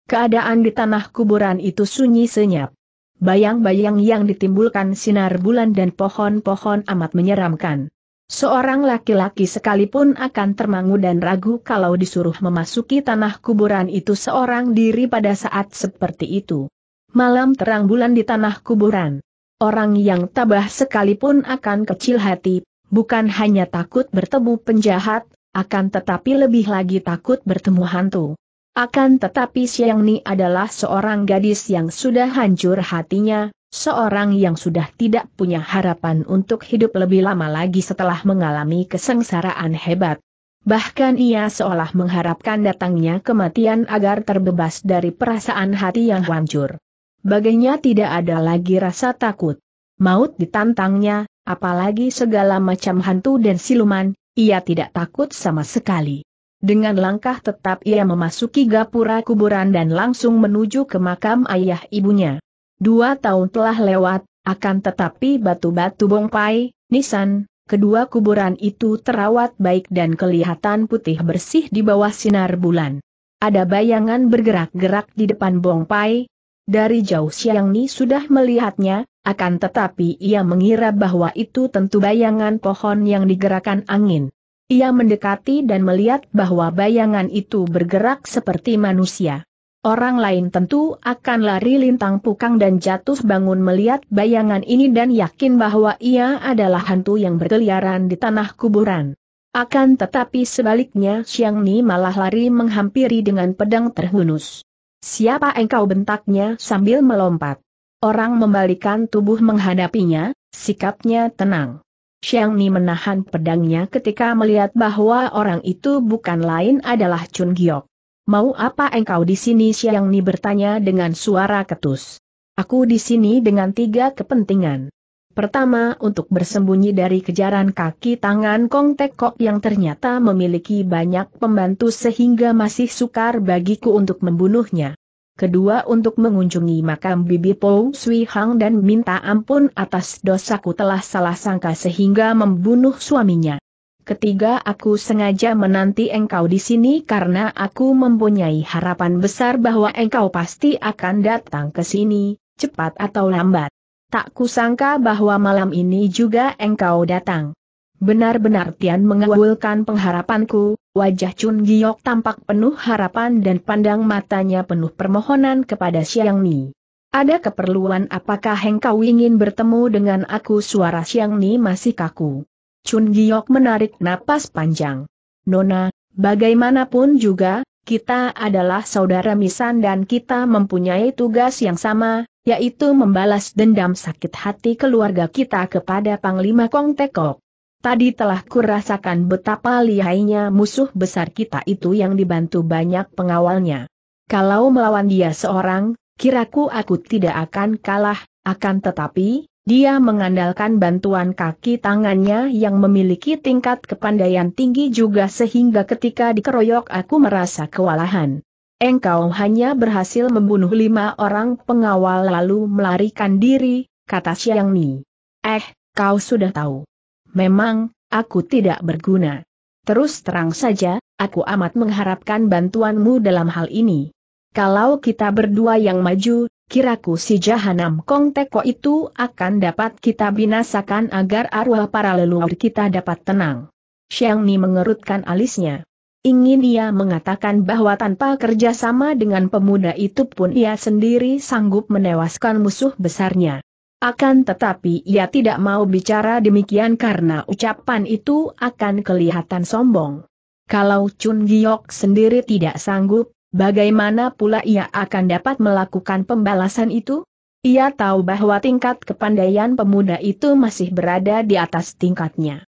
Keadaan di tanah kuburan itu sunyi senyap. Bayang-bayang yang ditimbulkan sinar bulan dan pohon-pohon amat menyeramkan. Seorang laki-laki sekalipun akan termangu dan ragu kalau disuruh memasuki tanah kuburan itu seorang diri pada saat seperti itu. Malam terang bulan di tanah kuburan. Orang yang tabah sekalipun akan kecil hati, bukan hanya takut bertemu penjahat, akan tetapi lebih lagi takut bertemu hantu. Akan tetapi Siang Ni adalah seorang gadis yang sudah hancur hatinya, Seorang yang sudah tidak punya harapan untuk hidup lebih lama lagi setelah mengalami kesengsaraan hebat. Bahkan ia seolah mengharapkan datangnya kematian agar terbebas dari perasaan hati yang hancur. Baginya tidak ada lagi rasa takut. Maut ditantangnya, apalagi segala macam hantu dan siluman, ia tidak takut sama sekali. Dengan langkah tetap ia memasuki gapura kuburan dan langsung menuju ke makam ayah ibunya. Dua tahun telah lewat, akan tetapi batu-batu bongkai, nisan, kedua kuburan itu terawat baik dan kelihatan putih bersih di bawah sinar bulan. Ada bayangan bergerak-gerak di depan bongpai, dari jauh Siang Ni sudah melihatnya, akan tetapi ia mengira bahwa itu tentu bayangan pohon yang digerakkan angin. Ia mendekati dan melihat bahwa bayangan itu bergerak seperti manusia. Orang lain tentu akan lari lintang pukang dan jatuh bangun melihat bayangan ini dan yakin bahwa ia adalah hantu yang berkeliaran di tanah kuburan. Akan tetapi sebaliknya Xiang Ni malah lari menghampiri dengan pedang terhunus. Siapa engkau bentaknya sambil melompat. Orang membalikan tubuh menghadapinya, sikapnya tenang. Xiang Ni menahan pedangnya ketika melihat bahwa orang itu bukan lain adalah Chun Giok. Mau apa engkau di sini siang ni bertanya dengan suara ketus. Aku di sini dengan tiga kepentingan. Pertama untuk bersembunyi dari kejaran kaki tangan Kong Tekok yang ternyata memiliki banyak pembantu sehingga masih sukar bagiku untuk membunuhnya. Kedua untuk mengunjungi makam Bibi Pou Sui Hang dan minta ampun atas dosaku telah salah sangka sehingga membunuh suaminya. Ketiga aku sengaja menanti engkau di sini karena aku mempunyai harapan besar bahwa engkau pasti akan datang ke sini, cepat atau lambat. Tak kusangka bahwa malam ini juga engkau datang. Benar-benar Tian mengawulkan pengharapanku, wajah Chun Giok tampak penuh harapan dan pandang matanya penuh permohonan kepada Siang Ni. Ada keperluan apakah engkau ingin bertemu dengan aku suara Siang Ni masih kaku. Chun Giok menarik napas panjang. Nona, bagaimanapun juga, kita adalah saudara misan dan kita mempunyai tugas yang sama, yaitu membalas dendam sakit hati keluarga kita kepada Panglima Kong Tekok. Tadi telah kurasakan betapa lihainya musuh besar kita itu yang dibantu banyak pengawalnya. Kalau melawan dia seorang, kiraku aku tidak akan kalah, akan tetapi, dia mengandalkan bantuan kaki tangannya yang memiliki tingkat kepandaian tinggi juga sehingga ketika dikeroyok aku merasa kewalahan. Engkau hanya berhasil membunuh lima orang pengawal lalu melarikan diri, kata Xiang Ni. Eh, kau sudah tahu. Memang, aku tidak berguna. Terus terang saja, aku amat mengharapkan bantuanmu dalam hal ini. Kalau kita berdua yang maju, Kiraku si Jahanam Kong Teko itu akan dapat kita binasakan agar arwah para leluhur kita dapat tenang. Xiang Ni mengerutkan alisnya. Ingin ia mengatakan bahwa tanpa kerjasama dengan pemuda itu pun ia sendiri sanggup menewaskan musuh besarnya. Akan tetapi ia tidak mau bicara demikian karena ucapan itu akan kelihatan sombong. Kalau Chun Giok sendiri tidak sanggup, bagaimana pula ia akan dapat melakukan pembalasan itu? Ia tahu bahwa tingkat kepandaian pemuda itu masih berada di atas tingkatnya.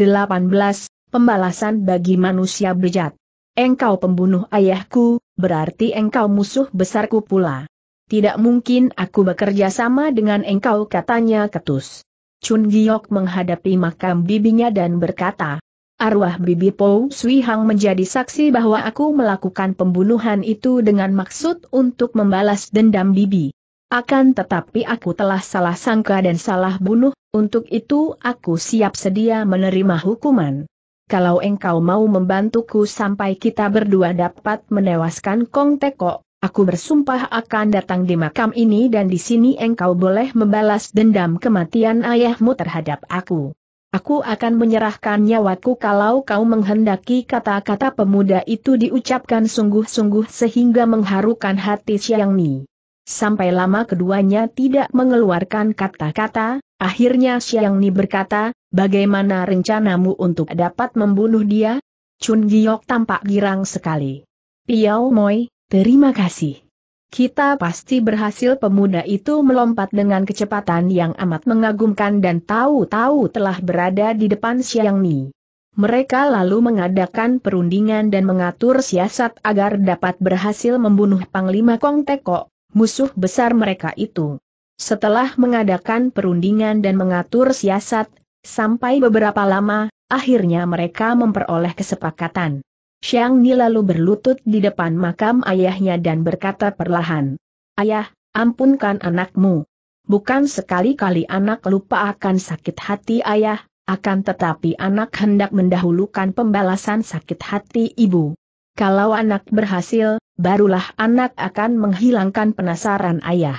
18. Pembalasan bagi manusia bejat. Engkau pembunuh ayahku, berarti engkau musuh besarku pula. Tidak mungkin aku bekerja sama dengan engkau katanya ketus. Chun Giok menghadapi makam bibinya dan berkata, arwah Bibi Po Sui Hang menjadi saksi bahwa aku melakukan pembunuhan itu dengan maksud untuk membalas dendam Bibi. Akan tetapi aku telah salah sangka dan salah bunuh, untuk itu aku siap sedia menerima hukuman. Kalau engkau mau membantuku sampai kita berdua dapat menewaskan Kong Teko, Aku bersumpah akan datang di makam ini dan di sini engkau boleh membalas dendam kematian ayahmu terhadap aku. Aku akan menyerahkan nyawaku kalau kau menghendaki kata-kata pemuda itu diucapkan sungguh-sungguh sehingga mengharukan hati Xiang Mi. Sampai lama keduanya tidak mengeluarkan kata-kata, akhirnya Xiang Ni berkata, bagaimana rencanamu untuk dapat membunuh dia? Chun Giok tampak girang sekali. Piao Moi, terima kasih. Kita pasti berhasil pemuda itu melompat dengan kecepatan yang amat mengagumkan dan tahu-tahu telah berada di depan Siang Ni. Mereka lalu mengadakan perundingan dan mengatur siasat agar dapat berhasil membunuh Panglima Kong Teko, musuh besar mereka itu. Setelah mengadakan perundingan dan mengatur siasat, sampai beberapa lama, akhirnya mereka memperoleh kesepakatan. Xiang Ni lalu berlutut di depan makam ayahnya dan berkata perlahan. Ayah, ampunkan anakmu. Bukan sekali-kali anak lupa akan sakit hati ayah, akan tetapi anak hendak mendahulukan pembalasan sakit hati ibu. Kalau anak berhasil, barulah anak akan menghilangkan penasaran ayah.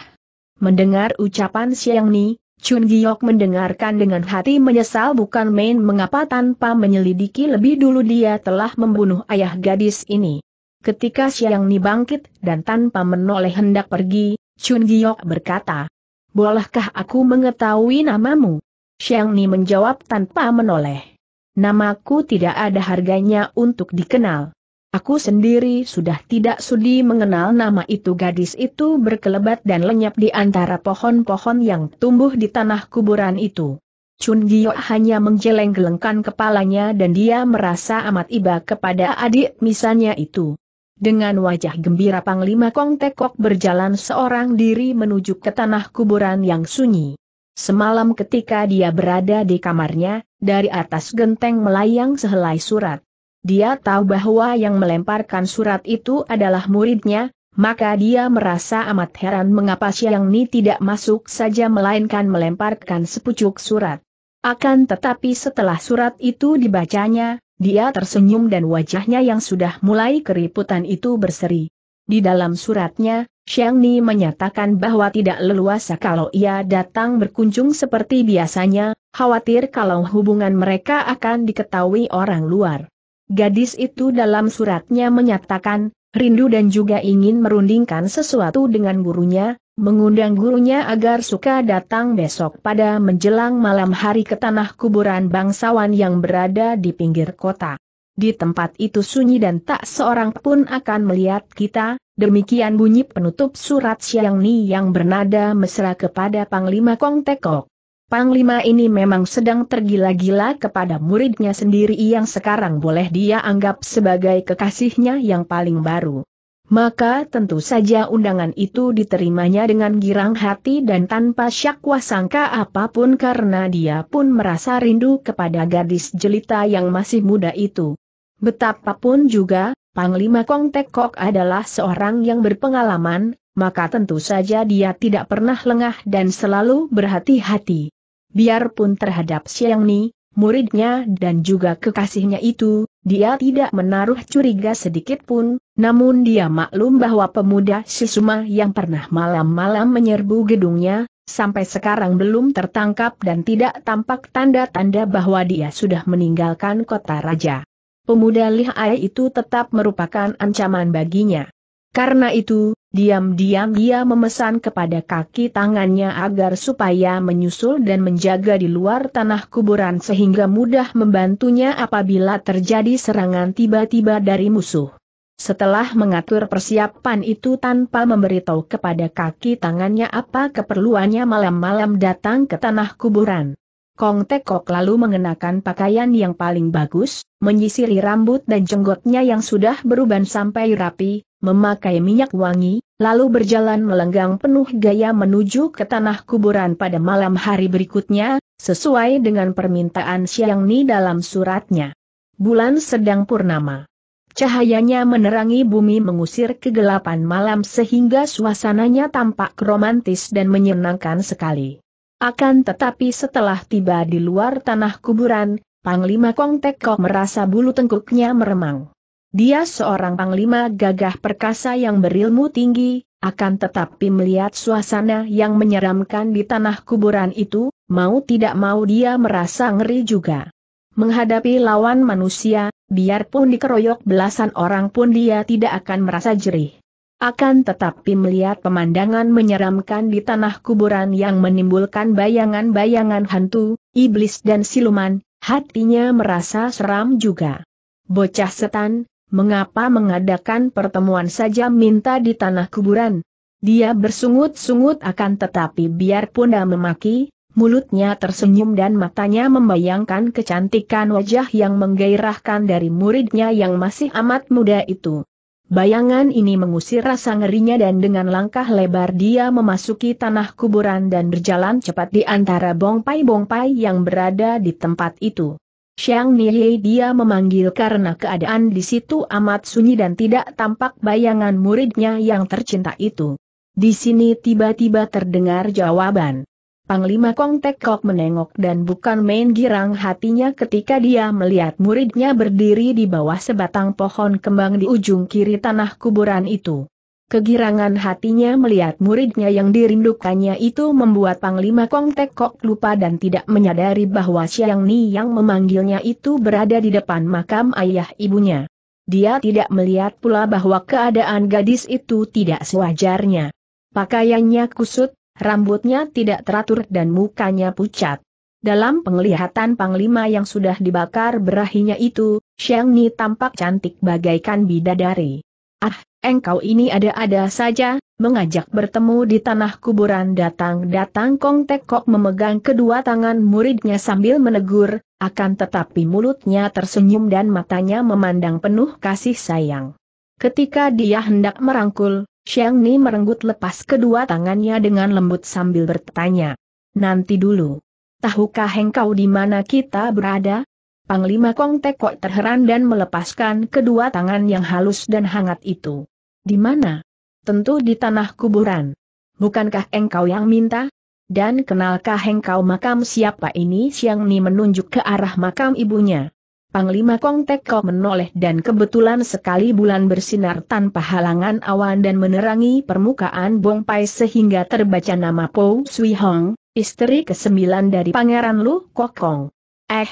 Mendengar ucapan Xiang Ni, Chun Giok mendengarkan dengan hati menyesal bukan main mengapa tanpa menyelidiki lebih dulu dia telah membunuh ayah gadis ini. Ketika Siang Ni bangkit dan tanpa menoleh hendak pergi, Chun Giok berkata, Bolehkah aku mengetahui namamu? Xiang Ni menjawab tanpa menoleh. Namaku tidak ada harganya untuk dikenal. Aku sendiri sudah tidak sudi mengenal nama itu gadis itu berkelebat dan lenyap di antara pohon-pohon yang tumbuh di tanah kuburan itu. Chun Gyo hanya menjeleng gelengkan kepalanya dan dia merasa amat iba kepada adik misalnya itu. Dengan wajah gembira Panglima Kong Tekok berjalan seorang diri menuju ke tanah kuburan yang sunyi. Semalam ketika dia berada di kamarnya, dari atas genteng melayang sehelai surat. Dia tahu bahwa yang melemparkan surat itu adalah muridnya, maka dia merasa amat heran mengapa Siang Ni tidak masuk saja melainkan melemparkan sepucuk surat. Akan tetapi setelah surat itu dibacanya, dia tersenyum dan wajahnya yang sudah mulai keriputan itu berseri. Di dalam suratnya, Xiang Ni menyatakan bahwa tidak leluasa kalau ia datang berkunjung seperti biasanya, khawatir kalau hubungan mereka akan diketahui orang luar. Gadis itu dalam suratnya menyatakan, rindu dan juga ingin merundingkan sesuatu dengan gurunya, mengundang gurunya agar suka datang besok pada menjelang malam hari ke tanah kuburan bangsawan yang berada di pinggir kota. Di tempat itu sunyi dan tak seorang pun akan melihat kita, demikian bunyi penutup surat siang Ni yang bernada mesra kepada Panglima Kong Tekok. Panglima ini memang sedang tergila-gila kepada muridnya sendiri yang sekarang boleh dia anggap sebagai kekasihnya yang paling baru. Maka tentu saja undangan itu diterimanya dengan girang hati dan tanpa syakwa sangka apapun karena dia pun merasa rindu kepada gadis jelita yang masih muda itu. Betapapun juga, Panglima Kong Tek Kok adalah seorang yang berpengalaman, maka tentu saja dia tidak pernah lengah dan selalu berhati-hati biarpun terhadap Siang Ni, muridnya dan juga kekasihnya itu, dia tidak menaruh curiga sedikit pun, namun dia maklum bahwa pemuda Sisuma yang pernah malam-malam menyerbu gedungnya, sampai sekarang belum tertangkap dan tidak tampak tanda-tanda bahwa dia sudah meninggalkan kota raja. Pemuda lihai itu tetap merupakan ancaman baginya. Karena itu, Diam-diam dia memesan kepada kaki tangannya agar supaya menyusul dan menjaga di luar tanah kuburan sehingga mudah membantunya apabila terjadi serangan tiba-tiba dari musuh. Setelah mengatur persiapan itu tanpa memberitahu kepada kaki tangannya apa keperluannya malam-malam datang ke tanah kuburan. Kong Tekok lalu mengenakan pakaian yang paling bagus, menyisiri rambut dan jenggotnya yang sudah beruban sampai rapi, memakai minyak wangi, lalu berjalan melenggang penuh gaya menuju ke tanah kuburan pada malam hari berikutnya, sesuai dengan permintaan Siang Ni dalam suratnya. Bulan sedang purnama. Cahayanya menerangi bumi mengusir kegelapan malam sehingga suasananya tampak romantis dan menyenangkan sekali. Akan tetapi setelah tiba di luar tanah kuburan, Panglima Kong Teko merasa bulu tengkuknya meremang. Dia seorang panglima gagah perkasa yang berilmu tinggi, akan tetapi melihat suasana yang menyeramkan di tanah kuburan itu, mau tidak mau dia merasa ngeri juga. Menghadapi lawan manusia, biarpun dikeroyok belasan orang pun dia tidak akan merasa jerih. Akan tetapi melihat pemandangan menyeramkan di tanah kuburan yang menimbulkan bayangan-bayangan hantu, iblis dan siluman, hatinya merasa seram juga. Bocah setan, mengapa mengadakan pertemuan saja minta di tanah kuburan? Dia bersungut-sungut akan tetapi biarpun dah memaki, mulutnya tersenyum dan matanya membayangkan kecantikan wajah yang menggairahkan dari muridnya yang masih amat muda itu. Bayangan ini mengusir rasa ngerinya dan dengan langkah lebar dia memasuki tanah kuburan dan berjalan cepat di antara bongpai-bongpai yang berada di tempat itu. Xiang Nihe dia memanggil karena keadaan di situ amat sunyi dan tidak tampak bayangan muridnya yang tercinta itu. Di sini tiba-tiba terdengar jawaban. Panglima Kong Tek Kok menengok dan bukan main girang hatinya ketika dia melihat muridnya berdiri di bawah sebatang pohon kembang di ujung kiri tanah kuburan itu. Kegirangan hatinya melihat muridnya yang dirindukannya itu membuat Panglima Kong Tek lupa dan tidak menyadari bahwa Siang Ni yang memanggilnya itu berada di depan makam ayah ibunya. Dia tidak melihat pula bahwa keadaan gadis itu tidak sewajarnya. Pakaiannya kusut, rambutnya tidak teratur dan mukanya pucat. Dalam penglihatan Panglima yang sudah dibakar berahinya itu, Siang Ni tampak cantik bagaikan bidadari. Ah, engkau ini ada-ada saja, mengajak bertemu di tanah kuburan datang-datang Kong Tekok memegang kedua tangan muridnya sambil menegur, akan tetapi mulutnya tersenyum dan matanya memandang penuh kasih sayang. Ketika dia hendak merangkul, Xiang Ni merenggut lepas kedua tangannya dengan lembut sambil bertanya. Nanti dulu. Tahukah engkau di mana kita berada? Panglima Kong Teko terheran dan melepaskan kedua tangan yang halus dan hangat itu. Di mana? Tentu di tanah kuburan. Bukankah engkau yang minta? Dan kenalkah engkau makam siapa ini siang ni menunjuk ke arah makam ibunya? Panglima Kong Teko menoleh dan kebetulan sekali bulan bersinar tanpa halangan awan dan menerangi permukaan Bong Pai sehingga terbaca nama Po Sui Hong, istri kesembilan dari Pangeran Lu Kokong. Eh,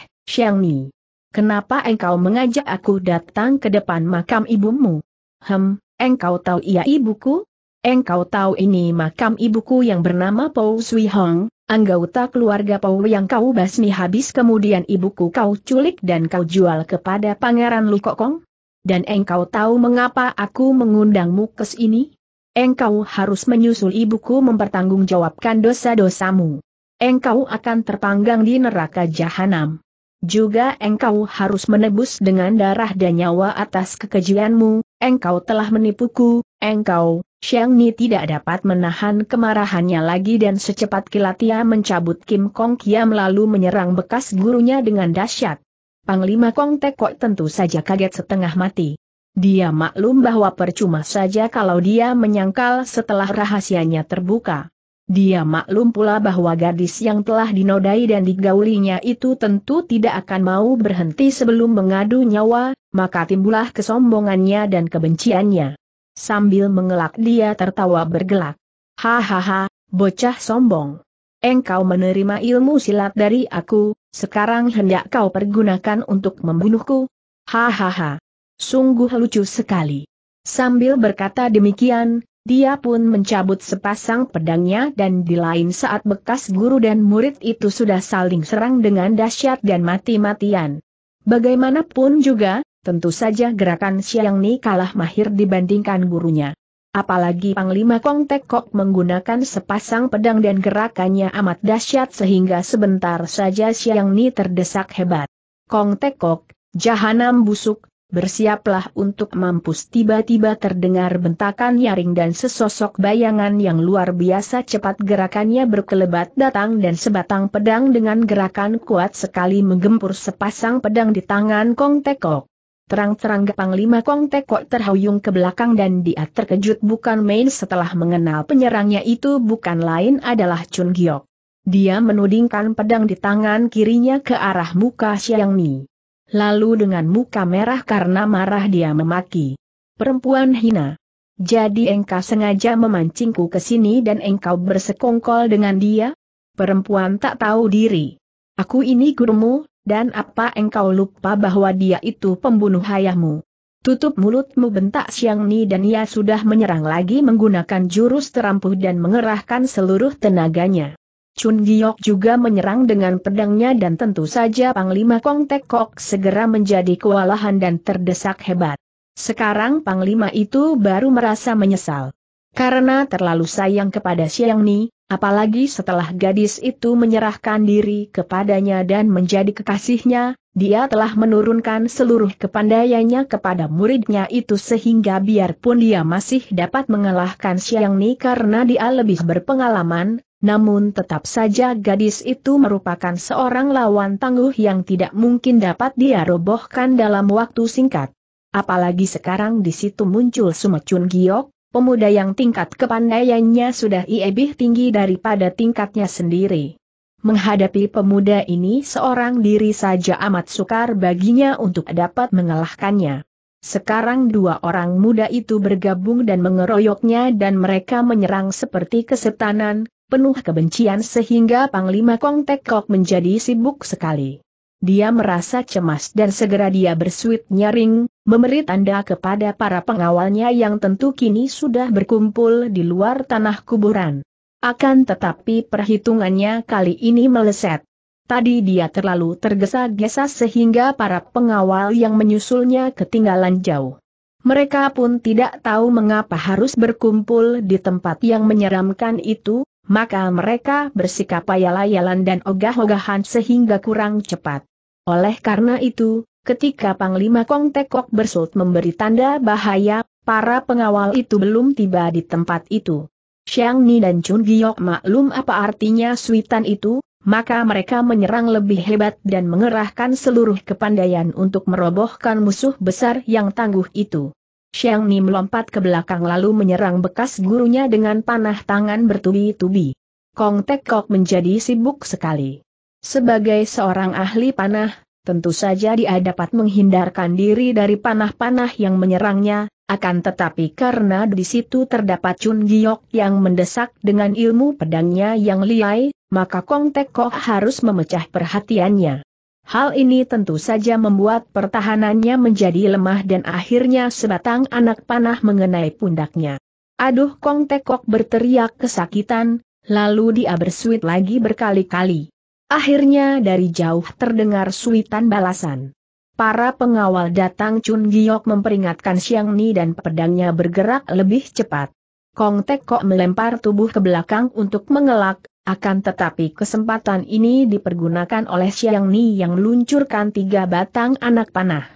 Ni, kenapa engkau mengajak aku datang ke depan makam ibumu? Hem, engkau tahu ia ibuku? Engkau tahu ini makam ibuku yang bernama Pou Sui Hong, anggota keluarga Pou yang kau basmi habis kemudian ibuku kau culik dan kau jual kepada pangeran Lukokong? Dan engkau tahu mengapa aku mengundangmu ke sini? Engkau harus menyusul ibuku mempertanggungjawabkan dosa-dosamu. Engkau akan terpanggang di neraka jahanam. Juga engkau harus menebus dengan darah dan nyawa atas kekejianmu, engkau telah menipuku, engkau, Xiang Ni tidak dapat menahan kemarahannya lagi dan secepat kilat ia mencabut Kim Kong Kiam lalu menyerang bekas gurunya dengan dahsyat. Panglima Kong Tekok tentu saja kaget setengah mati. Dia maklum bahwa percuma saja kalau dia menyangkal setelah rahasianya terbuka. Dia maklum pula bahwa gadis yang telah dinodai dan digaulinya itu tentu tidak akan mau berhenti sebelum mengadu nyawa, maka timbullah kesombongannya dan kebenciannya. Sambil mengelak dia tertawa bergelak. Hahaha, bocah sombong. Engkau menerima ilmu silat dari aku, sekarang hendak kau pergunakan untuk membunuhku? Hahaha. Sungguh lucu sekali. Sambil berkata demikian, dia pun mencabut sepasang pedangnya dan di lain saat bekas guru dan murid itu sudah saling serang dengan dahsyat dan mati-matian. Bagaimanapun juga, tentu saja gerakan Siang Ni kalah mahir dibandingkan gurunya. Apalagi Panglima Kong Tek Kok menggunakan sepasang pedang dan gerakannya amat dahsyat sehingga sebentar saja Siang Ni terdesak hebat. Kong Tek Kok, jahanam busuk, bersiaplah untuk mampus tiba-tiba terdengar bentakan nyaring dan sesosok bayangan yang luar biasa cepat gerakannya berkelebat datang dan sebatang pedang dengan gerakan kuat sekali menggempur sepasang pedang di tangan Kong Tekok. Terang-terang Panglima Kong Tekok terhuyung ke belakang dan dia terkejut bukan main setelah mengenal penyerangnya itu bukan lain adalah Chun Giok. Dia menudingkan pedang di tangan kirinya ke arah muka Xiang Mi lalu dengan muka merah karena marah dia memaki. Perempuan hina. Jadi engkau sengaja memancingku ke sini dan engkau bersekongkol dengan dia? Perempuan tak tahu diri. Aku ini gurumu, dan apa engkau lupa bahwa dia itu pembunuh ayahmu? Tutup mulutmu bentak siang ni dan ia sudah menyerang lagi menggunakan jurus terampuh dan mengerahkan seluruh tenaganya. Chun Giok juga menyerang dengan pedangnya dan tentu saja Panglima Kong Tek Kok segera menjadi kewalahan dan terdesak hebat. Sekarang Panglima itu baru merasa menyesal. Karena terlalu sayang kepada Siang Ni, apalagi setelah gadis itu menyerahkan diri kepadanya dan menjadi kekasihnya, dia telah menurunkan seluruh kepandaiannya kepada muridnya itu sehingga biarpun dia masih dapat mengalahkan Siang Ni karena dia lebih berpengalaman, namun tetap saja gadis itu merupakan seorang lawan tangguh yang tidak mungkin dapat dia robohkan dalam waktu singkat. Apalagi sekarang di situ muncul Sumecun Giok, pemuda yang tingkat kepandaiannya sudah lebih tinggi daripada tingkatnya sendiri. Menghadapi pemuda ini seorang diri saja amat sukar baginya untuk dapat mengalahkannya. Sekarang dua orang muda itu bergabung dan mengeroyoknya dan mereka menyerang seperti kesetanan, penuh kebencian sehingga Panglima Kong Tek Kok menjadi sibuk sekali. Dia merasa cemas dan segera dia bersuit nyaring, memberi tanda kepada para pengawalnya yang tentu kini sudah berkumpul di luar tanah kuburan. Akan tetapi perhitungannya kali ini meleset. Tadi dia terlalu tergesa-gesa sehingga para pengawal yang menyusulnya ketinggalan jauh. Mereka pun tidak tahu mengapa harus berkumpul di tempat yang menyeramkan itu, maka mereka bersikap ayal-ayalan dan ogah-ogahan sehingga kurang cepat. Oleh karena itu, ketika Panglima Kong Tekok Bersut memberi tanda bahaya, para pengawal itu belum tiba di tempat itu. Xiang Ni dan Chun Giok maklum apa artinya suitan itu, maka mereka menyerang lebih hebat dan mengerahkan seluruh kepandaian untuk merobohkan musuh besar yang tangguh itu. Xiang Ni melompat ke belakang lalu menyerang bekas gurunya dengan panah tangan bertubi-tubi. Kong Tek Kok menjadi sibuk sekali. Sebagai seorang ahli panah, tentu saja dia dapat menghindarkan diri dari panah-panah yang menyerangnya, akan tetapi karena di situ terdapat Chun Giok yang mendesak dengan ilmu pedangnya yang liai, maka Kong Tek Kok harus memecah perhatiannya. Hal ini tentu saja membuat pertahanannya menjadi lemah dan akhirnya sebatang anak panah mengenai pundaknya. Aduh Kong Tekok berteriak kesakitan, lalu dia bersuit lagi berkali-kali. Akhirnya dari jauh terdengar suitan balasan. Para pengawal datang Chun Giok memperingatkan Siang Ni dan pedangnya bergerak lebih cepat. Kong Tekok melempar tubuh ke belakang untuk mengelak, akan tetapi kesempatan ini dipergunakan oleh Xiang Ni yang meluncurkan tiga batang anak panah.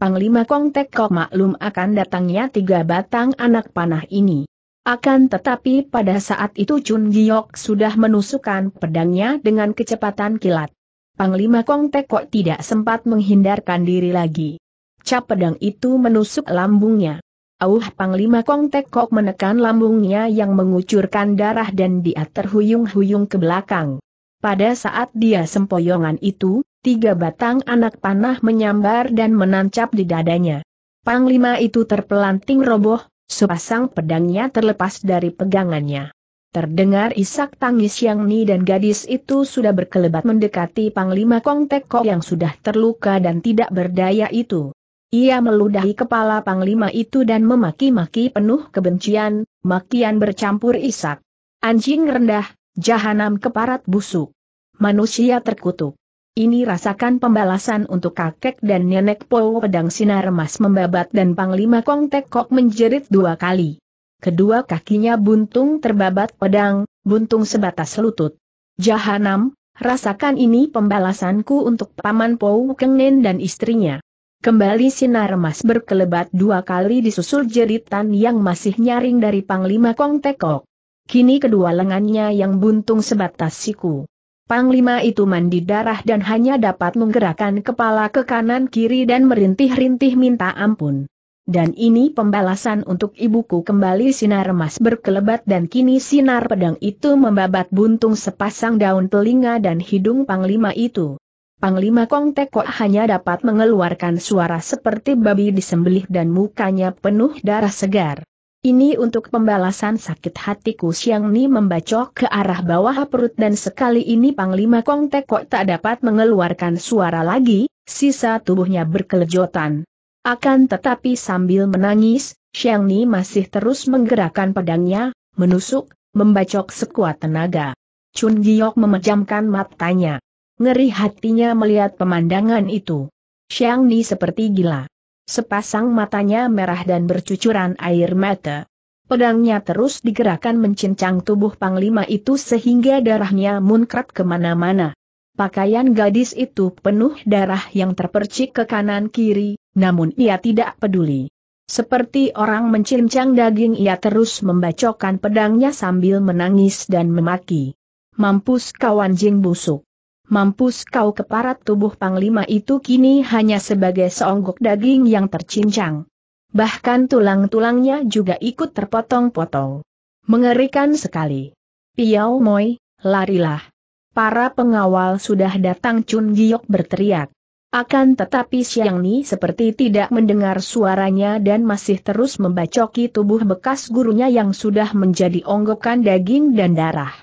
Panglima Kong Tek Kok maklum akan datangnya tiga batang anak panah ini. Akan tetapi pada saat itu Chun Giok sudah menusukkan pedangnya dengan kecepatan kilat. Panglima Kong Tek Kok tidak sempat menghindarkan diri lagi. Cap pedang itu menusuk lambungnya. Auh Panglima Kong Tek menekan lambungnya yang mengucurkan darah dan dia terhuyung-huyung ke belakang. Pada saat dia sempoyongan itu, tiga batang anak panah menyambar dan menancap di dadanya. Panglima itu terpelanting roboh, sepasang pedangnya terlepas dari pegangannya. Terdengar isak tangis yang ni dan gadis itu sudah berkelebat mendekati Panglima Kong Tekok yang sudah terluka dan tidak berdaya itu. Ia meludahi kepala panglima itu dan memaki-maki penuh kebencian, makian bercampur isak. Anjing rendah, jahanam keparat busuk. Manusia terkutuk. Ini rasakan pembalasan untuk kakek dan nenek Po. pedang sinar emas membabat dan panglima Kong Tekok menjerit dua kali. Kedua kakinya buntung terbabat pedang, buntung sebatas lutut. Jahanam, rasakan ini pembalasanku untuk paman Po Kengen dan istrinya. Kembali sinar emas berkelebat dua kali disusul jeritan yang masih nyaring dari Panglima Kong Tekok. Kini kedua lengannya yang buntung sebatas siku. Panglima itu mandi darah dan hanya dapat menggerakkan kepala ke kanan kiri dan merintih-rintih minta ampun. Dan ini pembalasan untuk ibuku kembali sinar emas berkelebat dan kini sinar pedang itu membabat buntung sepasang daun telinga dan hidung panglima itu. Panglima Kong Teko hanya dapat mengeluarkan suara seperti babi disembelih dan mukanya penuh darah segar. Ini untuk pembalasan sakit hatiku siang ni membacok ke arah bawah perut dan sekali ini Panglima Kong Teko tak dapat mengeluarkan suara lagi, sisa tubuhnya berkelejotan. Akan tetapi sambil menangis, Xiang Ni masih terus menggerakkan pedangnya, menusuk, membacok sekuat tenaga. Chun Giok memejamkan matanya. Ngeri hatinya melihat pemandangan itu. Xiang Ni seperti gila. Sepasang matanya merah dan bercucuran air mata. Pedangnya terus digerakkan mencincang tubuh Panglima itu sehingga darahnya munkrat kemana-mana. Pakaian gadis itu penuh darah yang terpercik ke kanan-kiri, namun ia tidak peduli. Seperti orang mencincang daging ia terus membacokkan pedangnya sambil menangis dan memaki. Mampus kawan jing busuk. Mampus kau keparat tubuh Panglima itu kini hanya sebagai seonggok daging yang tercincang. Bahkan tulang-tulangnya juga ikut terpotong-potong. Mengerikan sekali. Piao Moi, larilah. Para pengawal sudah datang Chun Giok berteriak. Akan tetapi Siang Ni seperti tidak mendengar suaranya dan masih terus membacoki tubuh bekas gurunya yang sudah menjadi onggokan daging dan darah.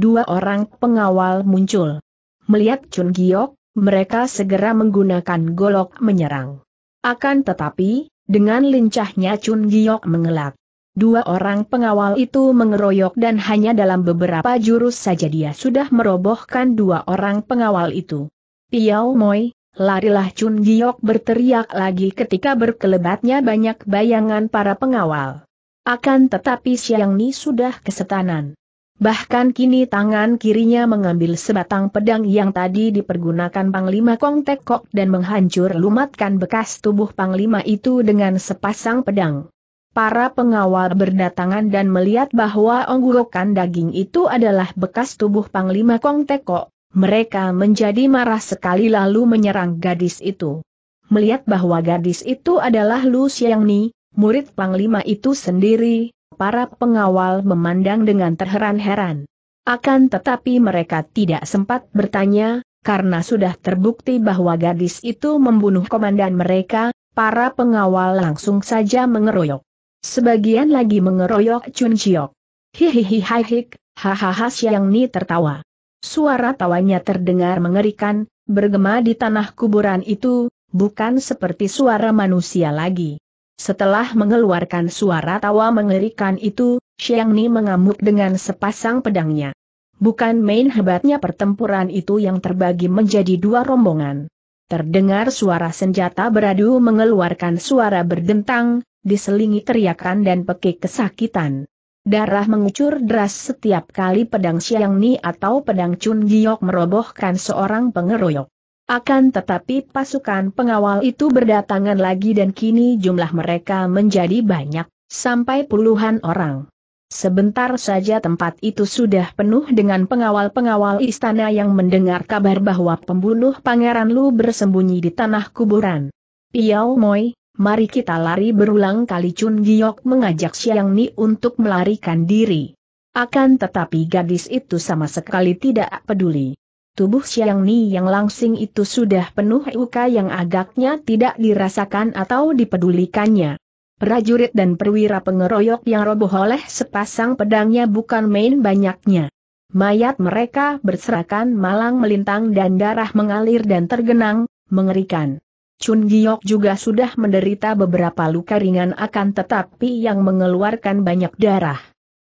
Dua orang pengawal muncul. Melihat Chun Giok, mereka segera menggunakan golok menyerang. Akan tetapi, dengan lincahnya Chun Giok mengelak. Dua orang pengawal itu mengeroyok dan hanya dalam beberapa jurus saja dia sudah merobohkan dua orang pengawal itu. Piao Moi, larilah Chun Giok berteriak lagi ketika berkelebatnya banyak bayangan para pengawal. Akan tetapi Siang Ni sudah kesetanan. Bahkan kini tangan kirinya mengambil sebatang pedang yang tadi dipergunakan Panglima Kong Tekok dan menghancur lumatkan bekas tubuh Panglima itu dengan sepasang pedang. Para pengawal berdatangan dan melihat bahwa onggurokan daging itu adalah bekas tubuh Panglima Kong Tekok, mereka menjadi marah sekali lalu menyerang gadis itu. Melihat bahwa gadis itu adalah Lu Xiangni, murid Panglima itu sendiri, para pengawal memandang dengan terheran-heran. Akan tetapi mereka tidak sempat bertanya, karena sudah terbukti bahwa gadis itu membunuh komandan mereka, para pengawal langsung saja mengeroyok. Sebagian lagi mengeroyok Chun Chiok. Hihihi hai hik, hahaha Siang Ni tertawa. Suara tawanya terdengar mengerikan, bergema di tanah kuburan itu, bukan seperti suara manusia lagi. Setelah mengeluarkan suara tawa mengerikan itu, Xiang Ni mengamuk dengan sepasang pedangnya. Bukan main hebatnya pertempuran itu yang terbagi menjadi dua rombongan. Terdengar suara senjata beradu mengeluarkan suara berdentang, diselingi teriakan dan pekik kesakitan. Darah mengucur deras setiap kali pedang Xiang Ni atau pedang Chun Giok merobohkan seorang pengeroyok. Akan tetapi pasukan pengawal itu berdatangan lagi dan kini jumlah mereka menjadi banyak, sampai puluhan orang. Sebentar saja tempat itu sudah penuh dengan pengawal-pengawal istana yang mendengar kabar bahwa pembunuh Pangeran Lu bersembunyi di tanah kuburan. Piao Moi, mari kita lari berulang kali Chun Giok mengajak Siang Ni untuk melarikan diri. Akan tetapi gadis itu sama sekali tidak peduli tubuh Xiang Ni yang langsing itu sudah penuh luka yang agaknya tidak dirasakan atau dipedulikannya. Prajurit dan perwira pengeroyok yang roboh oleh sepasang pedangnya bukan main banyaknya. Mayat mereka berserakan malang melintang dan darah mengalir dan tergenang, mengerikan. Chun Giok juga sudah menderita beberapa luka ringan akan tetapi yang mengeluarkan banyak darah.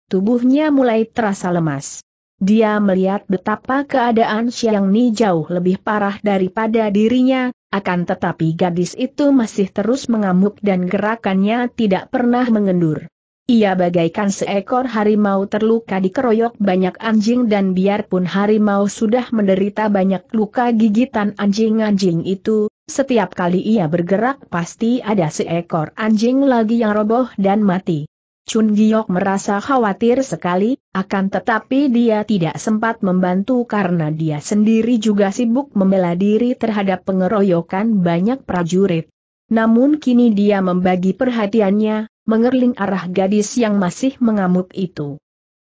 Tubuhnya mulai terasa lemas. Dia melihat betapa keadaan siang Ni jauh lebih parah daripada dirinya, akan tetapi gadis itu masih terus mengamuk dan gerakannya tidak pernah mengendur. Ia bagaikan seekor harimau terluka dikeroyok banyak anjing dan biarpun harimau sudah menderita banyak luka gigitan anjing-anjing itu, setiap kali ia bergerak pasti ada seekor anjing lagi yang roboh dan mati. Chun Giok merasa khawatir sekali, akan tetapi dia tidak sempat membantu karena dia sendiri juga sibuk membela diri terhadap pengeroyokan banyak prajurit. Namun kini dia membagi perhatiannya, mengerling arah gadis yang masih mengamuk itu.